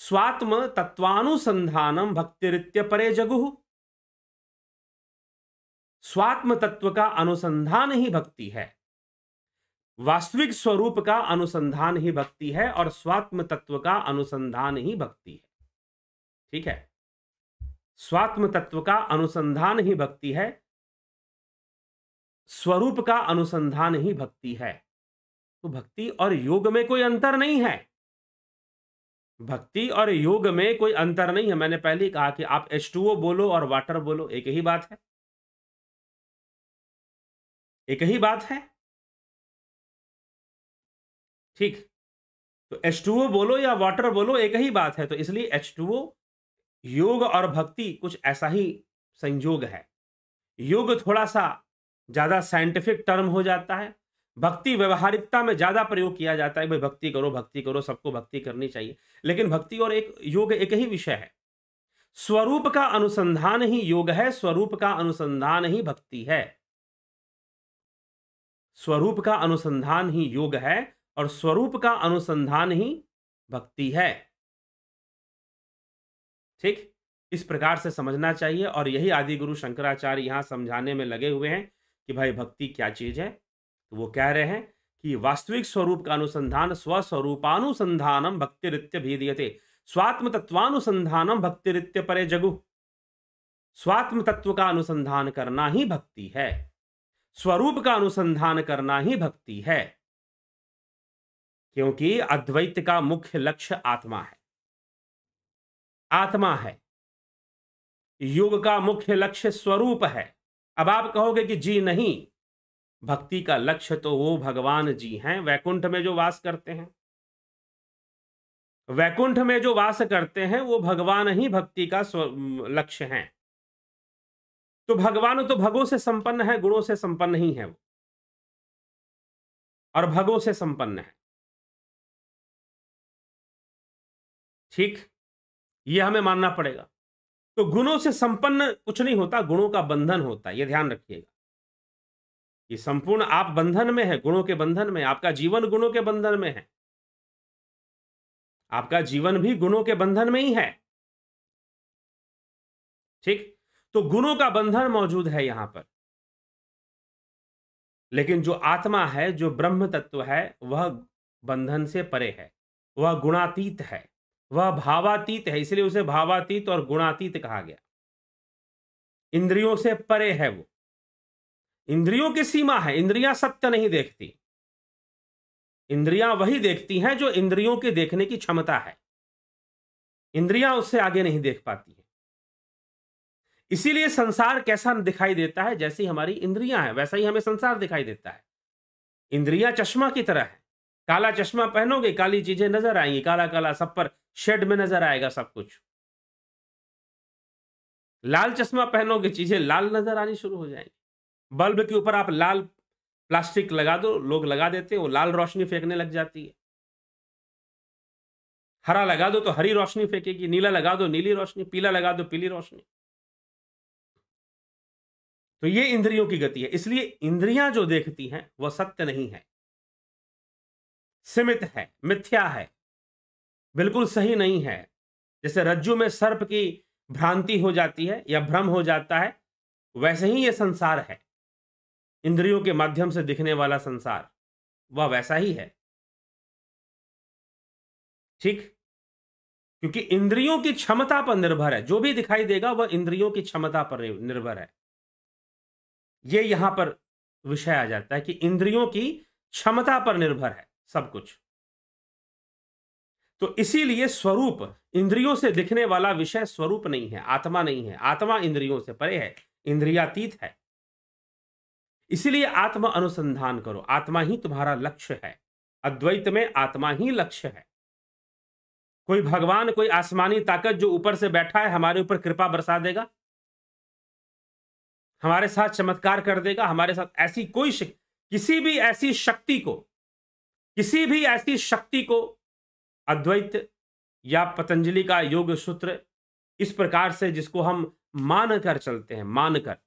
स्वात्म तत्वानुसंधानम भक्तिरित्य परे जगु स्वात्म तत्व का अनुसंधान ही भक्ति है वास्तविक स्वरूप का अनुसंधान ही भक्ति है और स्वात्म तत्व का अनुसंधान ही भक्ति है ठीक है स्वात्म तत्व का अनुसंधान ही भक्ति है स्वरूप का अनुसंधान ही भक्ति है तो भक्ति और योग में कोई अंतर नहीं है भक्ति और योग में कोई अंतर नहीं है मैंने पहले कहा कि आप एच बोलो और वाटर बोलो एक ही बात है एक ही बात है ठीक तो H2O बोलो या वाटर बोलो एक ही बात है तो इसलिए H2O योग और भक्ति कुछ ऐसा ही संयोग है योग थोड़ा सा ज्यादा साइंटिफिक टर्म हो जाता है भक्ति व्यवहारिकता में ज्यादा प्रयोग किया जाता है भाई भक्ति करो भक्ति करो सबको भक्ति करनी चाहिए लेकिन भक्ति और एक योग एक ही विषय है स्वरूप का अनुसंधान ही योग है स्वरूप का अनुसंधान ही भक्ति है स्वरूप का अनुसंधान ही योग है और स्वरूप का अनुसंधान ही भक्ति है ठीक इस प्रकार से समझना चाहिए और यही आदि गुरु शंकराचार्य यहाँ समझाने में लगे हुए हैं कि भाई भक्ति क्या चीज़ है तो वो कह रहे हैं कि वास्तविक स्वरूप का अनुसंधान स्वस्वरूपानुसंधानम भक्तिरित्य भेदियते स्वात्म तत्वानुसंधानम भक्तिरित्य परे जगु स्वात्म तत्व का अनुसंधान करना ही भक्ति है स्वरूप का अनुसंधान करना ही भक्ति है क्योंकि अद्वैत का मुख्य लक्ष्य आत्मा है आत्मा है योग का मुख्य लक्ष्य स्वरूप है अब आप कहोगे कि जी नहीं भक्ति का लक्ष्य तो वो भगवान जी हैं वैकुंठ में जो वास करते हैं वैकुंठ में जो वास करते हैं वो भगवान ही भक्ति का लक्ष्य हैं तो भगवान तो भगों से संपन्न है गुणों से संपन्न ही है वो और भगों से संपन्न है ठीक यह हमें मानना पड़ेगा तो गुणों से संपन्न कुछ नहीं होता गुणों का बंधन होता है यह ध्यान रखिएगा ये संपूर्ण आप बंधन में है गुणों के बंधन में आपका जीवन गुणों के बंधन में है आपका जीवन भी गुणों के बंधन में ही है ठीक तो गुणों का बंधन मौजूद है यहां पर लेकिन जो आत्मा है जो ब्रह्म तत्व है वह बंधन से परे है वह गुणातीत है वह भावातीत है इसलिए उसे भावातीत और गुणातीत कहा गया इंद्रियों से परे है वो इंद्रियों की सीमा है इंद्रियां सत्य नहीं देखती इंद्रियां वही देखती हैं जो इंद्रियों के देखने की क्षमता है इंद्रियां उससे आगे नहीं देख पाती है इसीलिए संसार कैसा दिखाई देता है जैसी हमारी इंद्रियां हैं वैसा ही हमें संसार दिखाई देता है इंद्रियां चश्मा की तरह है काला चश्मा पहनोगे काली चीजें नजर आएंगी काला काला सब पर शेड में नजर आएगा सब कुछ लाल चश्मा पहनोगे चीजें लाल नजर आनी शुरू हो जाएंगी बल्ब के ऊपर आप लाल प्लास्टिक लगा दो लोग लगा देते हैं वो लाल रोशनी फेंकने लग जाती है हरा लगा दो तो हरी रोशनी फेंकेगी नीला लगा दो नीली रोशनी पीला लगा दो पीली रोशनी तो ये इंद्रियों की गति है इसलिए इंद्रियां जो देखती हैं वह सत्य नहीं है सीमित है मिथ्या है बिल्कुल सही नहीं है जैसे रज्जु में सर्प की भ्रांति हो जाती है या भ्रम हो जाता है वैसे ही यह संसार है इंद्रियों के माध्यम से दिखने वाला संसार वह वैसा ही है ठीक क्योंकि इंद्रियों की क्षमता पर निर्भर है जो भी दिखाई देगा वह इंद्रियों की क्षमता पर निर्भर है ये यहां पर विषय आ जाता है कि इंद्रियों की क्षमता पर निर्भर है सब कुछ तो इसीलिए स्वरूप इंद्रियों से दिखने वाला विषय स्वरूप नहीं है आत्मा नहीं है आत्मा इंद्रियों से परे है इंद्रियातीत है इसीलिए आत्मा अनुसंधान करो आत्मा ही तुम्हारा लक्ष्य है अद्वैत में आत्मा ही लक्ष्य है कोई भगवान कोई आसमानी ताकत जो ऊपर से बैठा है हमारे ऊपर कृपा बरसा देगा हमारे साथ चमत्कार कर देगा हमारे साथ ऐसी कोई किसी भी ऐसी शक्ति को किसी भी ऐसी शक्ति को अद्वैत या पतंजलि का योग सूत्र इस प्रकार से जिसको हम मान कर चलते हैं मान कर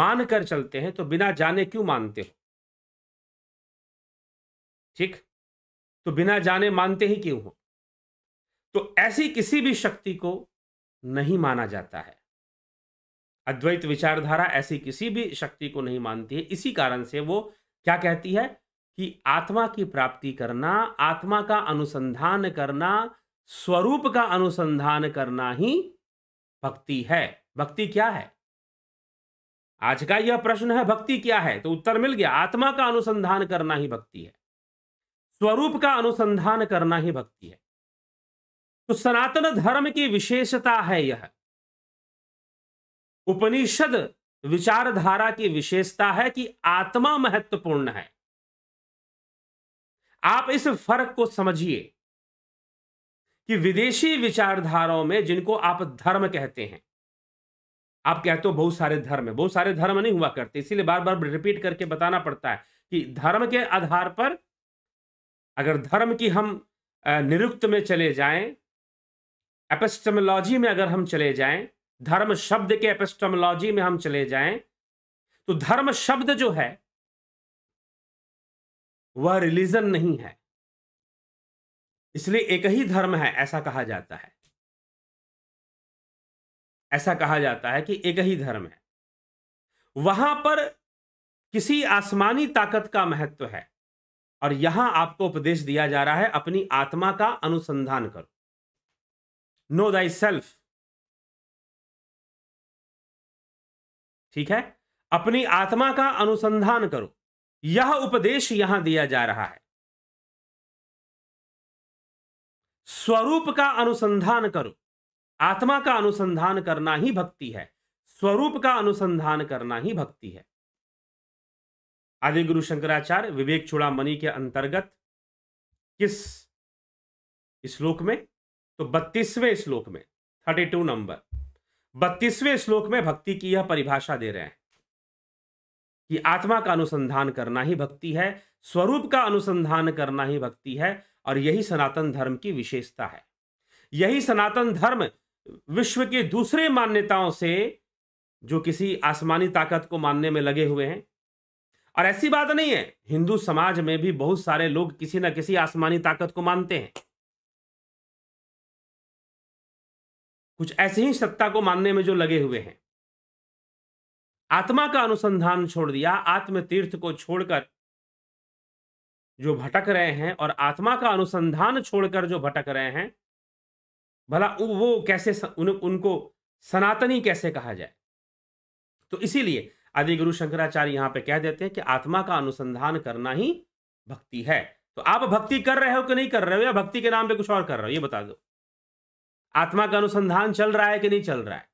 मान कर चलते हैं तो बिना जाने क्यों मानते हो ठीक तो बिना जाने मानते ही क्यों हो तो ऐसी किसी भी शक्ति को नहीं माना जाता है अद्वैत विचारधारा ऐसी किसी भी शक्ति को नहीं मानती है इसी कारण से वो क्या कहती है कि आत्मा की प्राप्ति करना आत्मा का अनुसंधान करना स्वरूप का अनुसंधान करना ही भक्ति है भक्ति क्या है आज का यह प्रश्न है भक्ति क्या है तो उत्तर मिल गया आत्मा का अनुसंधान करना ही भक्ति है स्वरूप का अनुसंधान करना ही भक्ति है तो सनातन धर्म की विशेषता है यह उपनिषद विचारधारा की विशेषता है कि आत्मा महत्वपूर्ण है आप इस फर्क को समझिए कि विदेशी विचारधाराओं में जिनको आप धर्म कहते हैं आप कहते हो बहुत सारे धर्म है बहुत सारे धर्म नहीं हुआ करते इसीलिए बार बार रिपीट करके बताना पड़ता है कि धर्म के आधार पर अगर धर्म की हम निरुक्त में चले जाएं एपेस्टमोलॉजी में अगर हम चले जाएं धर्म शब्द के एपेस्टोमोलॉजी में हम चले जाएं तो धर्म शब्द जो है वह रिलीजन नहीं है इसलिए एक ही धर्म है ऐसा कहा जाता है ऐसा कहा जाता है कि एक ही धर्म है वहां पर किसी आसमानी ताकत का महत्व है और यहां आपको उपदेश दिया जा रहा है अपनी आत्मा का अनुसंधान करो नो दाई सेल्फ ठीक है अपनी आत्मा का अनुसंधान करो यह उपदेश यहां दिया जा रहा है स्वरूप का अनुसंधान करो आत्मा का अनुसंधान करना ही भक्ति है स्वरूप का अनुसंधान करना ही भक्ति है आदि गुरु शंकराचार्य विवेक चूड़ामणि के अंतर्गत किस श्लोक में तो बत्तीसवें श्लोक में थर्टी टू नंबर बत्तीसवें श्लोक में भक्ति की यह परिभाषा दे रहे हैं कि आत्मा का अनुसंधान करना ही भक्ति है स्वरूप का अनुसंधान करना ही भक्ति है और यही सनातन धर्म की विशेषता है यही सनातन धर्म विश्व के दूसरे मान्यताओं से जो किसी आसमानी ताकत को मानने में लगे हुए हैं और ऐसी बात नहीं है हिंदू समाज में भी बहुत सारे लोग किसी न किसी आसमानी ताकत को मानते हैं कुछ ऐसे ही सत्ता को मानने में जो लगे हुए हैं आत्मा का अनुसंधान छोड़ दिया आत्म तीर्थ को छोड़कर जो भटक रहे हैं और आत्मा का अनुसंधान छोड़कर जो भटक रहे हैं भला वो कैसे उन, उनको सनातनी कैसे कहा जाए तो इसीलिए आदि गुरु शंकराचार्य यहां पे कह देते हैं कि आत्मा का अनुसंधान करना ही भक्ति है तो आप भक्ति कर रहे हो कि नहीं कर रहे हो या भक्ति के नाम पे कुछ और कर रहे हो ये बता दो आत्मा का अनुसंधान चल रहा है कि नहीं चल रहा है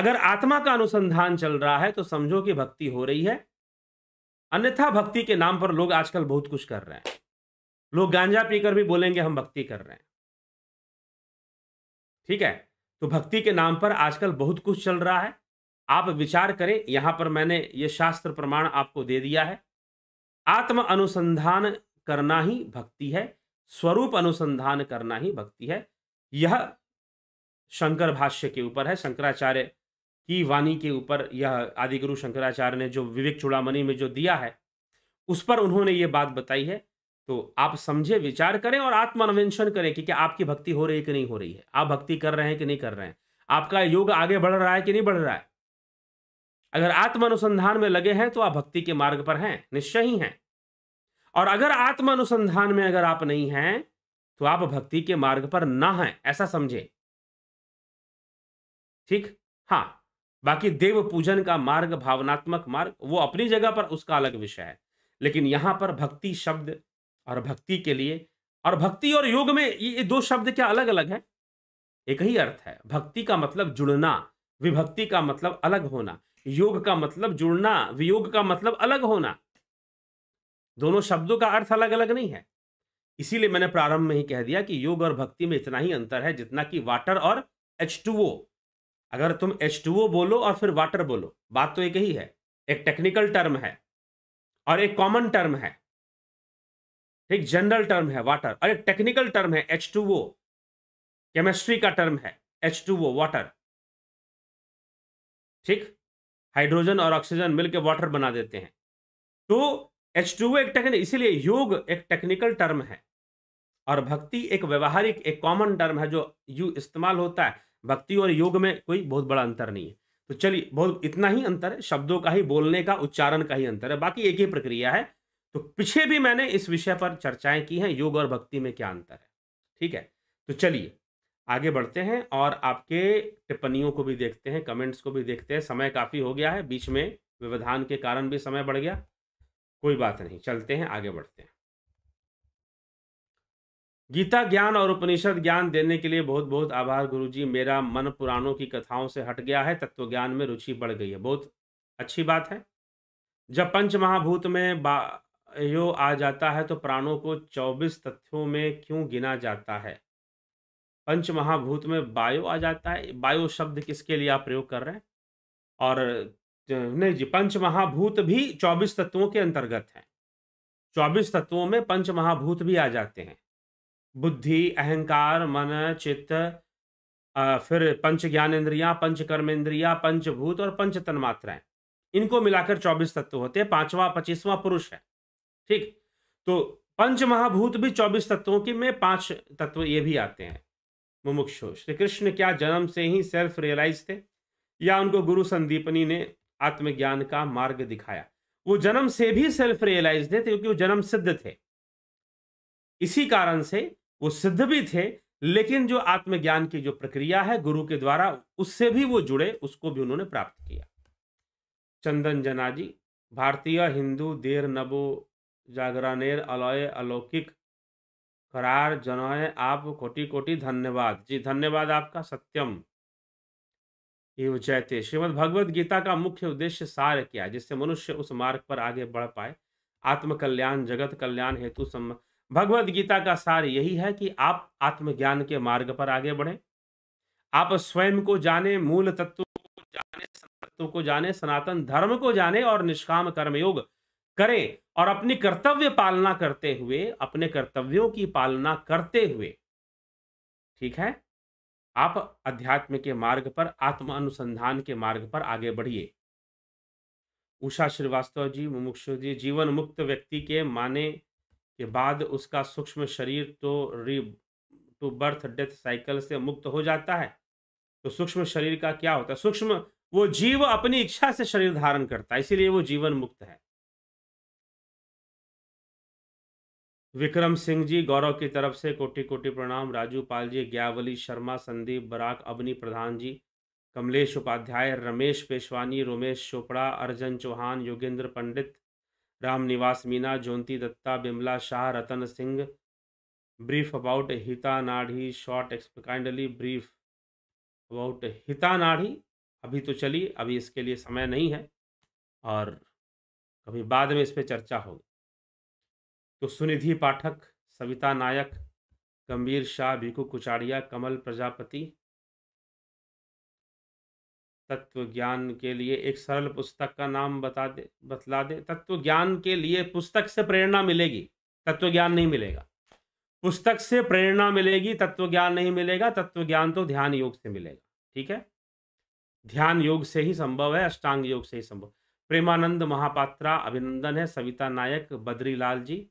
अगर आत्मा का अनुसंधान चल रहा है तो समझो कि भक्ति हो रही है अन्यथा भक्ति के नाम पर लोग आजकल बहुत कुछ कर रहे हैं लोग गांजा पीकर भी बोलेंगे हम भक्ति कर रहे हैं ठीक है तो भक्ति के नाम पर आजकल बहुत कुछ चल रहा है आप विचार करें यहां पर मैंने ये शास्त्र प्रमाण आपको दे दिया है आत्म अनुसंधान करना ही भक्ति है स्वरूप अनुसंधान करना ही भक्ति है यह शंकर भाष्य के ऊपर है शंकराचार्य की वाणी के ऊपर यह आदिगुरु शंकराचार्य ने जो विवेक चूड़ामणि में जो दिया है उस पर उन्होंने ये बात बताई है तो आप समझे विचार करें और आत्मान्वेषण करें कि क्या आपकी भक्ति हो रही है कि नहीं हो रही है आप भक्ति कर रहे हैं कि नहीं कर रहे हैं आपका योग आगे बढ़ रहा है कि नहीं बढ़ रहा है अगर आत्म अनुसंधान में लगे हैं तो आप भक्ति के मार्ग पर हैं निश्चय ही हैं और अगर आत्म अनुसंधान में अगर आप नहीं हैं तो आप भक्ति के मार्ग पर ना हैं ऐसा समझें ठीक हाँ बाकी देव पूजन का मार्ग भावनात्मक मार्ग वो अपनी जगह पर उसका अलग विषय है लेकिन यहां पर भक्ति शब्द और भक्ति के लिए और भक्ति और योग में ये दो शब्द क्या अलग अलग है एक ही अर्थ है भक्ति का मतलब जुड़ना विभक्ति का मतलब अलग होना योग का मतलब जुड़ना वियोग का मतलब अलग होना दोनों शब्दों का अर्थ अलग अलग नहीं है इसीलिए मैंने प्रारंभ में ही कह दिया कि योग और भक्ति में इतना ही अंतर है जितना कि वाटर और एच अगर तुम एच बोलो और फिर वाटर बोलो बात तो एक ही है एक टेक्निकल टर्म है और एक कॉमन टर्म है एक जनरल टर्म है वाटर और एक टेक्निकल टर्म है एच केमिस्ट्री का टर्म है एच टू वाटर ठीक हाइड्रोजन और ऑक्सीजन मिलकर वाटर बना देते हैं तो एच टू एक टेक्निक इसीलिए योग एक टेक्निकल टर्म है और भक्ति एक व्यवहारिक एक कॉमन टर्म है जो यू इस्तेमाल होता है भक्ति और योग में कोई बहुत बड़ा अंतर नहीं है तो चलिए बहुत इतना ही अंतर है शब्दों का ही बोलने का उच्चारण का ही अंतर है बाकी एक ही प्रक्रिया है तो पीछे भी मैंने इस विषय पर चर्चाएं की हैं योग और भक्ति में क्या अंतर है ठीक है तो चलिए आगे बढ़ते हैं और आपके टिप्पणियों को भी देखते हैं कमेंट्स को भी देखते हैं समय काफ़ी हो गया है बीच में व्यवधान के कारण भी समय बढ़ गया कोई बात नहीं चलते हैं आगे बढ़ते हैं गीता ज्ञान और उपनिषद ज्ञान देने के लिए बहुत बहुत आभार गुरुजी मेरा मन पुराणों की कथाओं से हट गया है तत्व ज्ञान में रुचि बढ़ गई है बहुत अच्छी बात है जब पंच महाभूत में यो आ जाता है तो प्राणों को चौबीस तथ्यों में क्यों गिना जाता है पंच महाभूत में बायो आ जाता है बायो शब्द किसके लिए आप प्रयोग कर रहे हैं और नहीं जी पंच महाभूत भी चौबीस तत्वों के अंतर्गत हैं चौबीस तत्वों में पंच महाभूत भी आ जाते हैं बुद्धि अहंकार मन चित्त फिर पंच ज्ञान इंद्रिया पंच कर्म इंद्रिया पंचभूत और पंच तन्मात्राएं इनको मिलाकर चौबीस तत्व होते हैं पांचवा पच्चीसवां पुरुष है ठीक तो पंच महाभूत भी चौबीस तत्वों के में पांच तत्व ये भी आते हैं मुमुक्षु श्री कृष्ण क्या जन्म से ही सेल्फ रियलाइज थे या उनको गुरु संदीपनी ने आत्मज्ञान का मार्ग दिखाया वो जन्म से भी सेल्फ रियलाइज थे क्योंकि वो जन्म सिद्ध थे इसी कारण से वो सिद्ध भी थे लेकिन जो आत्मज्ञान की जो प्रक्रिया है गुरु के द्वारा उससे भी वो जुड़े उसको भी उन्होंने प्राप्त किया चंदन जना जी भारतीय हिंदू देर नबो जागरानेर अलोय अलौकिक करार जनोय आप कोटि कोटि धन्यवाद जी धन्यवाद आपका सत्यम एवं जयते श्रीमद् भगवद गीता का मुख्य उद्देश्य सार क्या जिससे मनुष्य उस मार्ग पर आगे बढ़ पाए आत्मकल्याण जगत कल्याण हेतु सम भगवद गीता का सार यही है कि आप आत्मज्ञान के मार्ग पर आगे बढ़े आप स्वयं को जाने मूल तत्व को जाने तत्व को जाने सनातन धर्म को जाने और निष्काम कर्मयोग करें और अपनी कर्तव्य पालना करते हुए अपने कर्तव्यों की पालना करते हुए ठीक है आप अध्यात्म के मार्ग पर आत्म अनुसंधान के मार्ग पर आगे बढ़िए उषा श्रीवास्तव जी मुमुक्षु जी जीवन मुक्त व्यक्ति के माने के बाद उसका सूक्ष्म शरीर तो री टू बर्थ डेथ साइकिल से मुक्त हो जाता है तो सूक्ष्म शरीर का क्या होता है सूक्ष्म वो जीव अपनी इच्छा से शरीर धारण करता है इसीलिए वो जीवन मुक्त है विक्रम सिंह जी गौरव की तरफ से कोटि कोटि प्रणाम राजू पाल जी ग्यावली शर्मा संदीप बराक अवनी प्रधान जी कमलेश उपाध्याय रमेश पेशवानी रोमेश चोपड़ा अर्जन चौहान योगेंद्र पंडित रामनिवास मीना ज्योति दत्ता बिमला शाह रतन सिंह ब्रीफ अबाउट हिता नाढ़ी शॉर्ट काइंडली ब्रीफ अबाउट हिता नाढ़ी अभी तो चली अभी इसके लिए समय नहीं है और कभी बाद में इस पर चर्चा होगी तो सुनिधि पाठक सविता नायक गंभीर शाह भिकु कुचाड़िया कमल प्रजापति तत्व ज्ञान के लिए एक सरल पुस्तक का नाम बता दे बतला दे तत्व ज्ञान के लिए पुस्तक से प्रेरणा मिलेगी तत्व ज्ञान नहीं मिलेगा पुस्तक से प्रेरणा मिलेगी तत्व ज्ञान नहीं मिलेगा तत्व ज्ञान तो ध्यान योग से मिलेगा ठीक है ध्यान योग से ही संभव है अष्टांग योग से ही संभव प्रेमानंद महापात्रा अभिनंदन है सविता नायक बद्रीलाल जी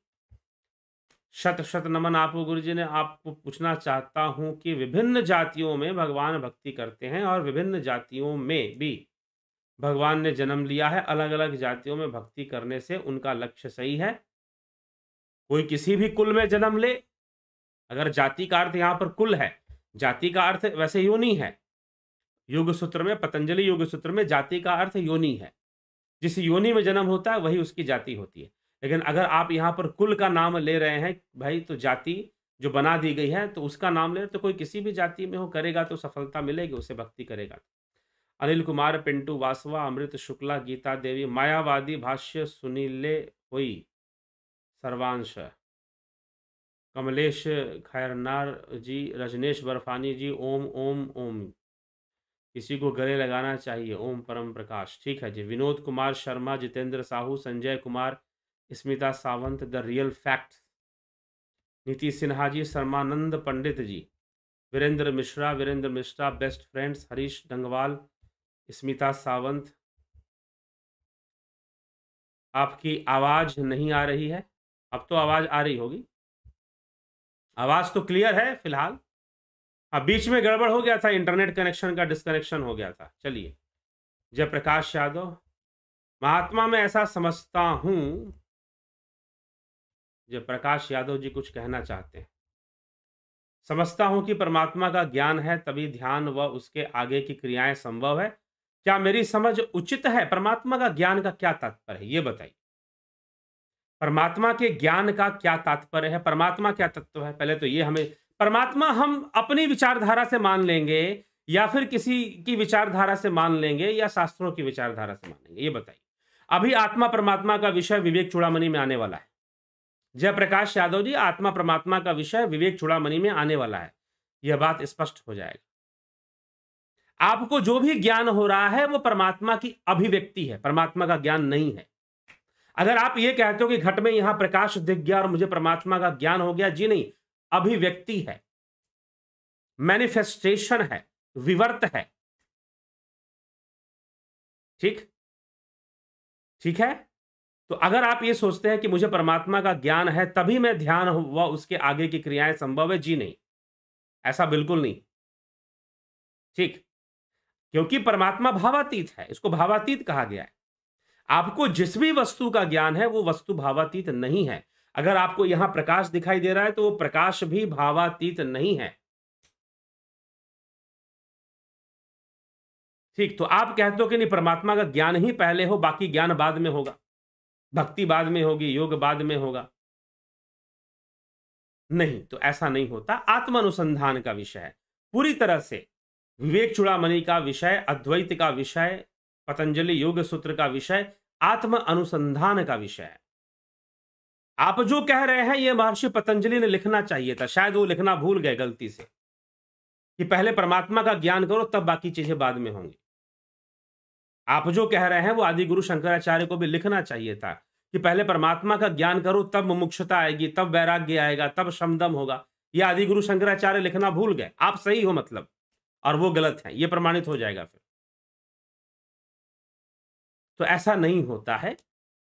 शत शत नमन आप गुरु जी ने आपको पूछना चाहता हूँ कि विभिन्न जातियों में भगवान भक्ति करते हैं और विभिन्न जातियों में भी भगवान ने जन्म लिया है अलग अलग जातियों में भक्ति करने से उनका लक्ष्य सही है कोई किसी भी कुल में जन्म ले अगर जाति का अर्थ यहाँ पर कुल है जाति का अर्थ वैसे योनि है योग सूत्र में पतंजलि योग सूत्र में जाति का अर्थ योनि है जिस योनि में जन्म होता है वही उसकी जाति होती है लेकिन अगर आप यहाँ पर कुल का नाम ले रहे हैं भाई तो जाति जो बना दी गई है तो उसका नाम ले तो कोई किसी भी जाति में हो करेगा तो सफलता मिलेगी उसे भक्ति करेगा अनिल कुमार पिंटू वासवा अमृत शुक्ला गीता देवी मायावादी भाष्य सुनीले हुई सर्वांश कमलेश खैरनार जी रजनेश बर्फानी जी ओम ओम ओम किसी को गले लगाना चाहिए ओम परम प्रकाश ठीक है जी Vinod Kumar Sharma Jitendra Sahu Sanjay Kumar Smita Sawant the real fact Niti Sinha ji Sharmanand Pandit ji Virendra Mishra Virendra Mishra best friends Harish Dangwal Smita Sawant आपकी आवाज़ नहीं आ रही है अब तो आवाज़ आ रही होगी आवाज़ तो क्लियर है फिलहाल अब बीच में गड़बड़ हो गया था इंटरनेट कनेक्शन का डिस्कनेक्शन हो गया था चलिए जयप्रकाश यादव महात्मा में ऐसा समझता हूँ जय प्रकाश यादव जी कुछ कहना चाहते हैं समझता हूं कि परमात्मा का ज्ञान है तभी ध्यान व उसके आगे की क्रियाएं संभव है क्या मेरी समझ उचित है परमात्मा का ज्ञान का क्या तात्पर्य है ये बताइए परमात्मा के ज्ञान का क्या तात्पर्य है परमात्मा क्या तत्व है पहले तो ये हमें परमात्मा हम अपनी विचारधारा से मान लेंगे या फिर किसी की विचारधारा से मान लेंगे या शास्त्रों की विचारधारा से मानेंगे ये बताइए अभी आत्मा परमात्मा का विषय विवेक चूड़ामणि में आने वाला है जयप्रकाश यादव जी आत्मा परमात्मा का विषय विवेक चुड़ामी में आने वाला है यह बात स्पष्ट हो जाएगा आपको जो भी ज्ञान हो रहा है वो परमात्मा की अभिव्यक्ति है परमात्मा का ज्ञान नहीं है अगर आप ये कहते हो कि घट में यहां प्रकाश दिख गया और मुझे परमात्मा का ज्ञान हो गया जी नहीं अभिव्यक्ति है मैनिफेस्टेशन है विवर्त है ठीक ठीक है तो अगर आप ये सोचते हैं कि मुझे परमात्मा का ज्ञान है तभी मैं ध्यान व उसके आगे की क्रियाएं संभव है जी नहीं ऐसा बिल्कुल नहीं ठीक क्योंकि परमात्मा भावातीत है इसको भावातीत कहा गया है आपको जिस भी वस्तु का ज्ञान है वो वस्तु भावातीत नहीं है अगर आपको यहां प्रकाश दिखाई दे रहा है तो वो प्रकाश भी भावातीत नहीं है ठीक तो आप कहते हो कि नहीं परमात्मा का ज्ञान ही पहले हो बाकी ज्ञान बाद में होगा भक्ति बाद में होगी योग बाद में होगा नहीं तो ऐसा नहीं होता आत्म अनुसंधान का विषय है पूरी तरह से विवेक चुड़ामणि का विषय अद्वैत का विषय पतंजलि योग सूत्र का विषय आत्म अनुसंधान का विषय है आप जो कह रहे हैं यह महर्षि पतंजलि ने लिखना चाहिए था शायद वो लिखना भूल गए गलती से कि पहले परमात्मा का ज्ञान करो तब बाकी चीजें बाद में होंगी आप जो कह रहे हैं वो आदि गुरु शंकराचार्य को भी लिखना चाहिए था कि पहले परमात्मा का ज्ञान करो तब मुमुक्षता आएगी तब वैराग्य आएगा तब शमदम होगा ये आदि गुरु शंकराचार्य लिखना भूल गए आप सही हो मतलब और वो गलत है ये प्रमाणित हो जाएगा फिर तो ऐसा नहीं होता है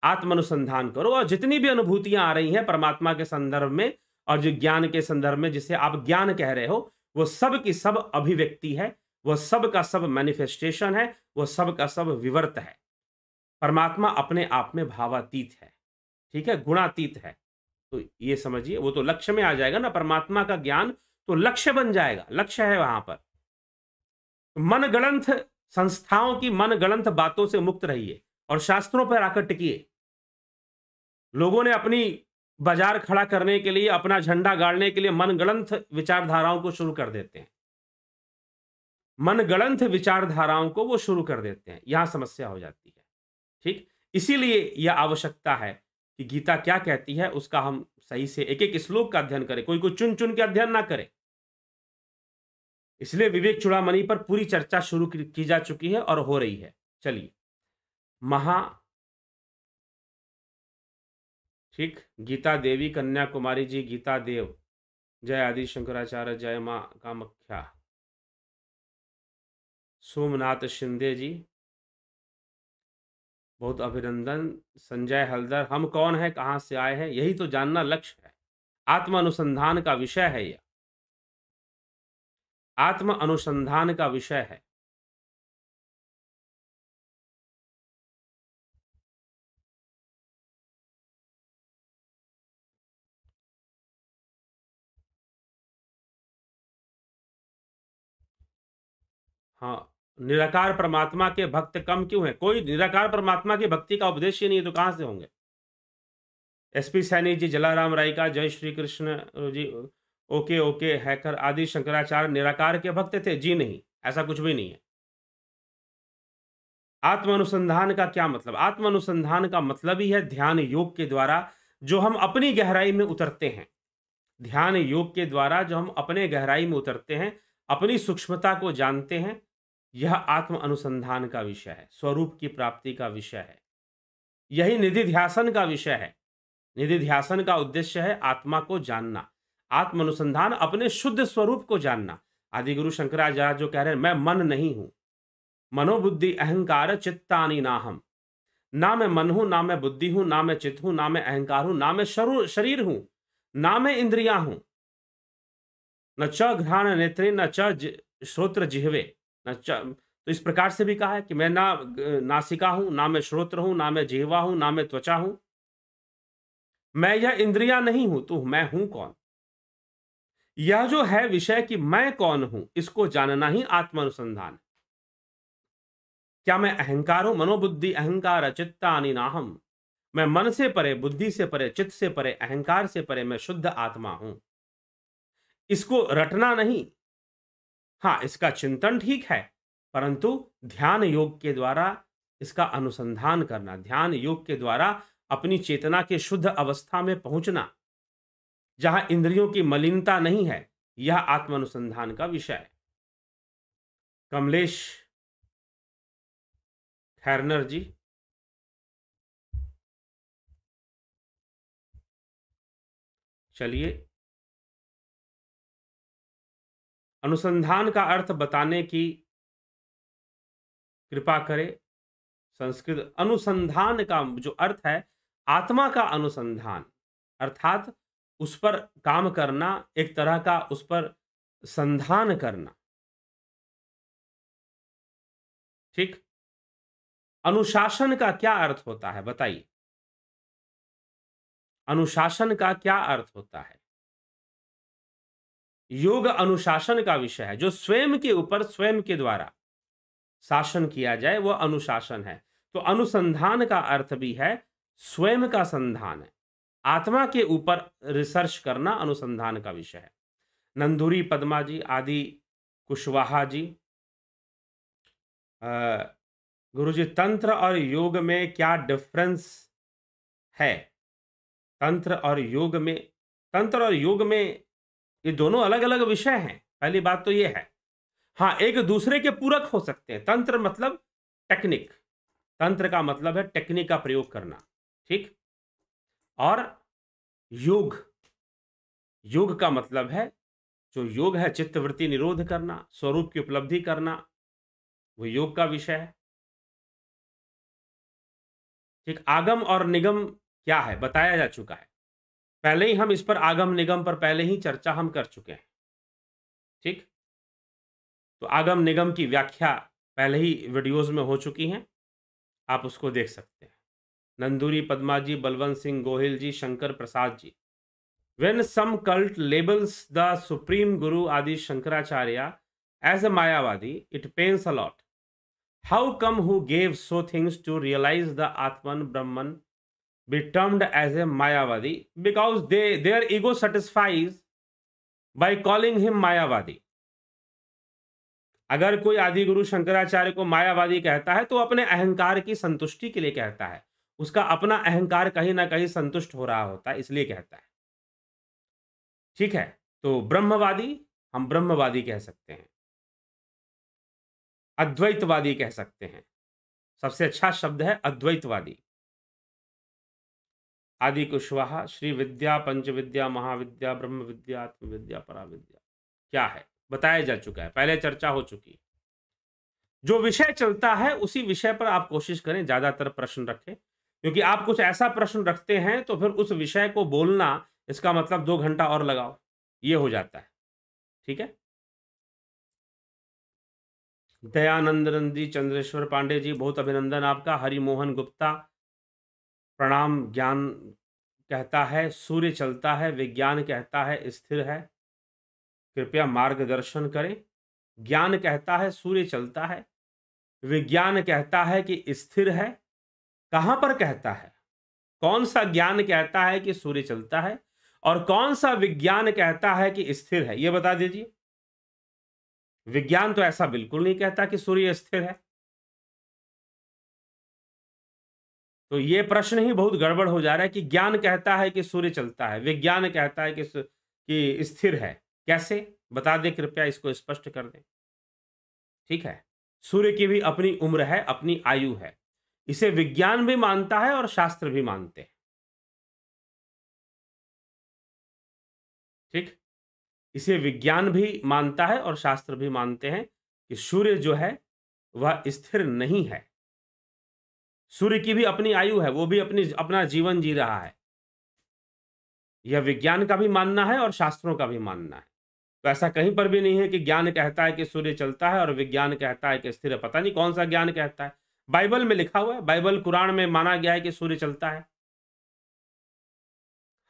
अनुसंधान करो और जितनी भी अनुभूतियां आ रही हैं परमात्मा के संदर्भ में और जो ज्ञान के संदर्भ में जिसे आप ज्ञान कह रहे हो वो सब की सब अभिव्यक्ति है वह सब का सब मैनिफेस्टेशन है वह सब का सब विवर्त है परमात्मा अपने आप में भावातीत है ठीक है गुणातीत है तो ये समझिए वो तो लक्ष्य में आ जाएगा ना परमात्मा का ज्ञान तो लक्ष्य बन जाएगा लक्ष्य है वहां पर मनगणंथ संस्थाओं की मनगणंत बातों से मुक्त रहिए और शास्त्रों पर आकर टिकिए लोगों ने अपनी बाजार खड़ा करने के लिए अपना झंडा गाड़ने के लिए मनगणंथ विचारधाराओं को शुरू कर देते हैं मनगणंथ विचारधाराओं को वो शुरू कर देते हैं यहाँ समस्या हो जाती है ठीक इसीलिए यह आवश्यकता है कि गीता क्या कहती है उसका हम सही से एक एक श्लोक का अध्ययन करें कोई कोई चुन चुन के अध्ययन ना करें इसलिए विवेक चुड़ामणि पर पूरी चर्चा शुरू की जा चुकी है और हो रही है चलिए महा ठीक गीता देवी कन्याकुमारी जी गीता देव जय आदि शंकराचार्य जय माँ कामख्या सोमनाथ शिंदे जी बहुत अभिनंदन संजय हलदर हम कौन है कहाँ से आए हैं यही तो जानना लक्ष्य है आत्म अनुसंधान का विषय है यह आत्म अनुसंधान का विषय है हाँ निराकार परमात्मा के भक्त कम क्यों हैं कोई निराकार परमात्मा की भक्ति का उपदेश ही नहीं है तो कहाँ से होंगे एसपी सैनी जी जलाराम राय का जय Shri Krishna ji okay okay hacker Adi Shankaracharya निराकार के भक्त थे जी नहीं ऐसा कुछ भी नहीं है आत्म अनुसंधान का क्या मतलब आत्म अनुसंधान का मतलब ही है ध्यान योग के द्वारा जो हम अपनी गहराई में उतरते हैं ध्यान योग के द्वारा जो हम अपने गहराई में उतरते हैं अपनी सूक्ष्मता को जानते हैं यह आत्म अनुसंधान का विषय है स्वरूप की प्राप्ति का विषय है यही निधि ध्यासन का विषय है निधि ध्यासन का उद्देश्य है आत्मा को जानना आत्म अनुसंधान अपने शुद्ध स्वरूप को जानना आदि गुरु शंकराचार्य जो कह रहे हैं मैं मन नहीं हूं मनोबुद्धि अहंकार चित्तानी ना हम ना मैं मन हूं ना मैं बुद्धि हूं ना मैं चित्त हूं ना मैं अहंकार हूं ना मैं शरू शरीर हूं ना मैं इंद्रिया हूं न च घ्राण नेत्रे न च श्रोत्र जिहवे तो इस प्रकार से भी कहा है कि मैं ना नासिका हूं ना मैं श्रोत्र हूं ना मैं जीवा हूं ना मैं त्वचा हूं मैं यह इंद्रिया नहीं हूं तो मैं हूं कौन यह जो है विषय कि मैं कौन हूं इसको जानना ही आत्मानुसंधान क्या मैं अहंकार हूं मनोबुद्धि अहंकार चित्ता नाहम मैं मन से परे बुद्धि से परे चित्त से परे अहंकार से परे मैं शुद्ध आत्मा हूं इसको रटना नहीं हाँ इसका चिंतन ठीक है परंतु ध्यान योग के द्वारा इसका अनुसंधान करना ध्यान योग के द्वारा अपनी चेतना के शुद्ध अवस्था में पहुंचना जहां इंद्रियों की मलिनता नहीं है यह आत्मानुसंधान का विषय है कमलेश खैरनर जी चलिए अनुसंधान का अर्थ बताने की कृपा करें संस्कृत अनुसंधान का जो अर्थ है आत्मा का अनुसंधान अर्थात उस पर काम करना एक तरह का उस पर संधान करना ठीक अनुशासन का क्या अर्थ होता है बताइए अनुशासन का क्या अर्थ होता है योग अनुशासन का विषय है जो स्वयं के ऊपर स्वयं के द्वारा शासन किया जाए वह अनुशासन है तो अनुसंधान का अर्थ भी है स्वयं का संधान है आत्मा के ऊपर रिसर्च करना अनुसंधान का विषय है नंदूरी पद्मा जी आदि कुशवाहा जी गुरु जी तंत्र और योग में क्या डिफरेंस है तंत्र और योग में तंत्र और योग में ये दोनों अलग अलग विषय हैं पहली बात तो ये है हाँ एक दूसरे के पूरक हो सकते हैं तंत्र मतलब टेक्निक तंत्र का मतलब है टेक्निक का प्रयोग करना ठीक और योग योग का मतलब है जो योग है चित्तवृत्ति निरोध करना स्वरूप की उपलब्धि करना वो योग का विषय है ठीक आगम और निगम क्या है बताया जा चुका है पहले ही हम इस पर आगम निगम पर पहले ही चर्चा हम कर चुके हैं ठीक तो आगम निगम की व्याख्या पहले ही वीडियोस में हो चुकी हैं आप उसको देख सकते हैं Nanduri Padma ji Balwant Singh Gohil ji Shankar Prasad ji when some cult labels the supreme guru Adi Shankaracharya as a मायावादी it pains a lot how come who gave so things to realize the atman brahman be termed as a Mayavadi because they, their ego satisfies by calling him Mayavadi. अगर कोई आदि गुरु शंकराचार्य को मायावादी कहता है तो अपने अहंकार की संतुष्टि के लिए कहता है उसका अपना अहंकार कहीं ना कहीं संतुष्ट हो रहा होता है इसलिए कहता है ठीक है तो ब्रह्मवादी हम ब्रह्मवादी कह सकते हैं अद्वैतवादी कह सकते हैं सबसे अच्छा शब्द है अद्वैतवादी आदि कुशवाहा श्री विद्या पंच विद्या महाविद्या ब्रह्म विद्या आत्मविद्या पराविद्या क्या है बताया जा चुका है पहले चर्चा हो चुकी है जो विषय चलता है उसी विषय पर आप कोशिश करें ज्यादातर प्रश्न रखें क्योंकि आप कुछ ऐसा प्रश्न रखते हैं तो फिर उस विषय को बोलना इसका मतलब दो घंटा और लगाओ ये हो जाता है ठीक है दयानंद नंदी चंद्रेश्वर पांडे जी बहुत अभिनंदन आपका हरिमोहन गुप्ता प्रणाम ज्ञान कहता है सूर्य चलता है विज्ञान कहता है स्थिर है कृपया मार्गदर्शन करें ज्ञान कहता है सूर्य चलता है विज्ञान कहता है कि स्थिर है कहाँ पर कहता है कौन सा ज्ञान कहता है कि सूर्य चलता है और कौन सा विज्ञान कहता है कि स्थिर है यह बता दीजिए विज्ञान तो ऐसा बिल्कुल नहीं कहता कि सूर्य स्थिर है तो ये प्रश्न ही बहुत गड़बड़ हो जा रहा है कि ज्ञान कहता है कि सूर्य चलता है विज्ञान कहता है कि कि स्थिर है कैसे बता दें कृपया इसको स्पष्ट कर दें ठीक है सूर्य की भी अपनी उम्र है अपनी आयु है इसे विज्ञान भी मानता है और शास्त्र भी मानते हैं ठीक इसे विज्ञान भी मानता है और शास्त्र भी मानते हैं कि सूर्य जो है वह स्थिर नहीं है सूर्य की भी अपनी आयु है वो भी अपनी अपना जीवन जी रहा है यह विज्ञान का भी मानना है और शास्त्रों का भी मानना है तो ऐसा कहीं पर भी नहीं है कि ज्ञान कहता है कि सूर्य चलता है और विज्ञान कहता है कि स्थिर है पता नहीं कौन सा ज्ञान कहता है बाइबल में लिखा हुआ है बाइबल कुरान में माना गया है कि सूर्य चलता है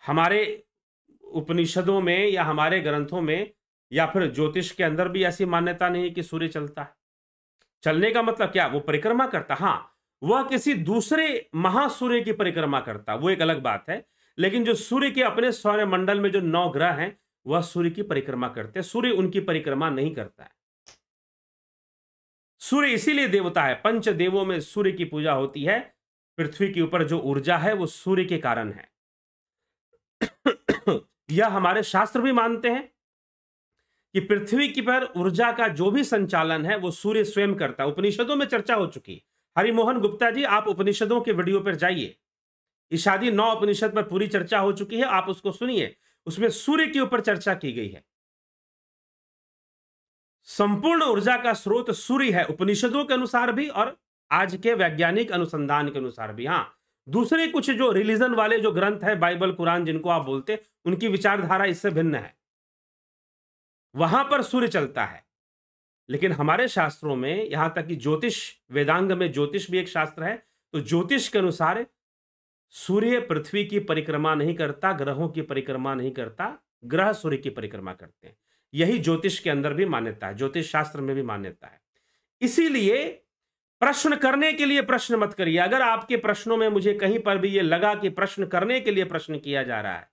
हमारे उपनिषदों में या हमारे ग्रंथों में या फिर ज्योतिष के अंदर भी ऐसी मान्यता नहीं कि सूर्य चलता है चलने का मतलब क्या वो परिक्रमा करता हाँ वह किसी दूसरे महासूर्य की परिक्रमा करता वो एक अलग बात है लेकिन जो सूर्य के अपने मंडल में जो नौ ग्रह हैं वह सूर्य की परिक्रमा करते हैं सूर्य उनकी परिक्रमा नहीं करता है सूर्य इसीलिए देवता है पंच देवों में सूर्य की पूजा होती है पृथ्वी के ऊपर जो ऊर्जा है वो सूर्य के कारण है यह हमारे शास्त्र भी मानते हैं कि पृथ्वी की पर ऊर्जा का जो भी संचालन है वो सूर्य स्वयं करता है उपनिषदों में चर्चा हो चुकी है हरिमोहन गुप्ता जी आप उपनिषदों के वीडियो पर जाइए ईशादी नौ उपनिषद पर पूरी चर्चा हो चुकी है आप उसको सुनिए उसमें सूर्य के ऊपर चर्चा की गई है संपूर्ण ऊर्जा का स्रोत सूर्य है उपनिषदों के अनुसार भी और आज के वैज्ञानिक अनुसंधान के अनुसार भी हाँ दूसरे कुछ जो रिलीजन वाले जो ग्रंथ है बाइबल कुरान जिनको आप बोलते उनकी विचारधारा इससे भिन्न है वहां पर सूर्य चलता है लेकिन हमारे शास्त्रों में यहाँ तक कि ज्योतिष वेदांग में ज्योतिष भी एक शास्त्र है तो ज्योतिष के अनुसार सूर्य पृथ्वी की परिक्रमा नहीं करता ग्रहों की परिक्रमा नहीं करता ग्रह सूर्य की परिक्रमा करते हैं यही ज्योतिष के अंदर भी मान्यता है ज्योतिष शास्त्र में भी मान्यता है इसीलिए प्रश्न करने के लिए प्रश्न मत करिए अगर आपके प्रश्नों में मुझे कहीं पर भी ये लगा कि प्रश्न करने के लिए प्रश्न किया जा रहा है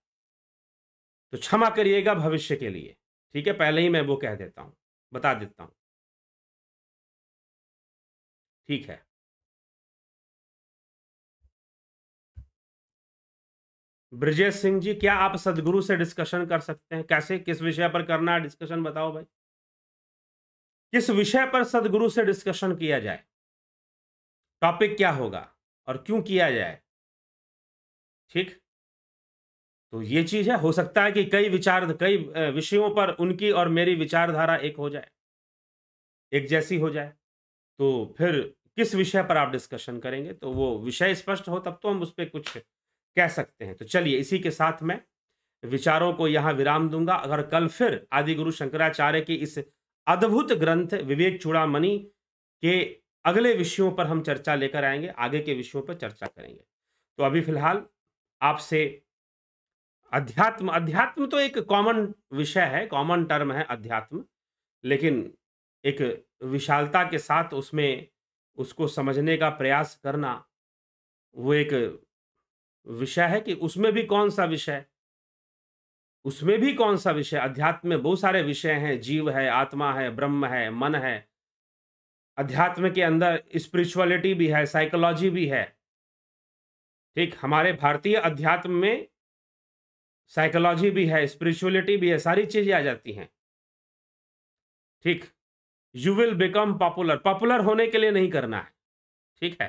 तो क्षमा करिएगा भविष्य के लिए ठीक है पहले ही मैं वो कह देता हूं बता देता हूं ठीक है ब्रजेश सिंह जी क्या आप सदगुरु से डिस्कशन कर सकते हैं कैसे किस विषय पर करना है डिस्कशन बताओ भाई किस विषय पर सदगुरु से डिस्कशन किया जाए टॉपिक क्या होगा और क्यों किया जाए ठीक तो ये चीज है हो सकता है कि कई विचार कई विषयों पर उनकी और मेरी विचारधारा एक हो जाए एक जैसी हो जाए तो फिर किस विषय पर आप डिस्कशन करेंगे तो वो विषय स्पष्ट हो तब तो हम उस पर कुछ कह सकते हैं तो चलिए इसी के साथ मैं विचारों को यहाँ विराम दूंगा अगर कल फिर आदि गुरु शंकराचार्य के इस अद्भुत ग्रंथ विवेक चूड़ामणि के अगले विषयों पर हम चर्चा लेकर आएंगे आगे के विषयों पर चर्चा करेंगे तो अभी फिलहाल आपसे अध्यात्म अध्यात्म तो एक कॉमन विषय है कॉमन टर्म है अध्यात्म लेकिन एक विशालता के साथ उसमें उसको समझने का प्रयास करना वो एक विषय है कि उसमें भी कौन सा विषय उसमें भी कौन सा विषय अध्यात्म में बहुत सारे विषय हैं जीव है आत्मा है ब्रह्म है मन है अध्यात्म के अंदर स्पिरिचुअलिटी भी है साइकोलॉजी भी है ठीक हमारे भारतीय अध्यात्म में साइकोलॉजी भी है स्पिरिचुअलिटी भी है सारी चीज़ें आ जाती हैं ठीक you will become popular popular होने के लिए नहीं करना है ठीक है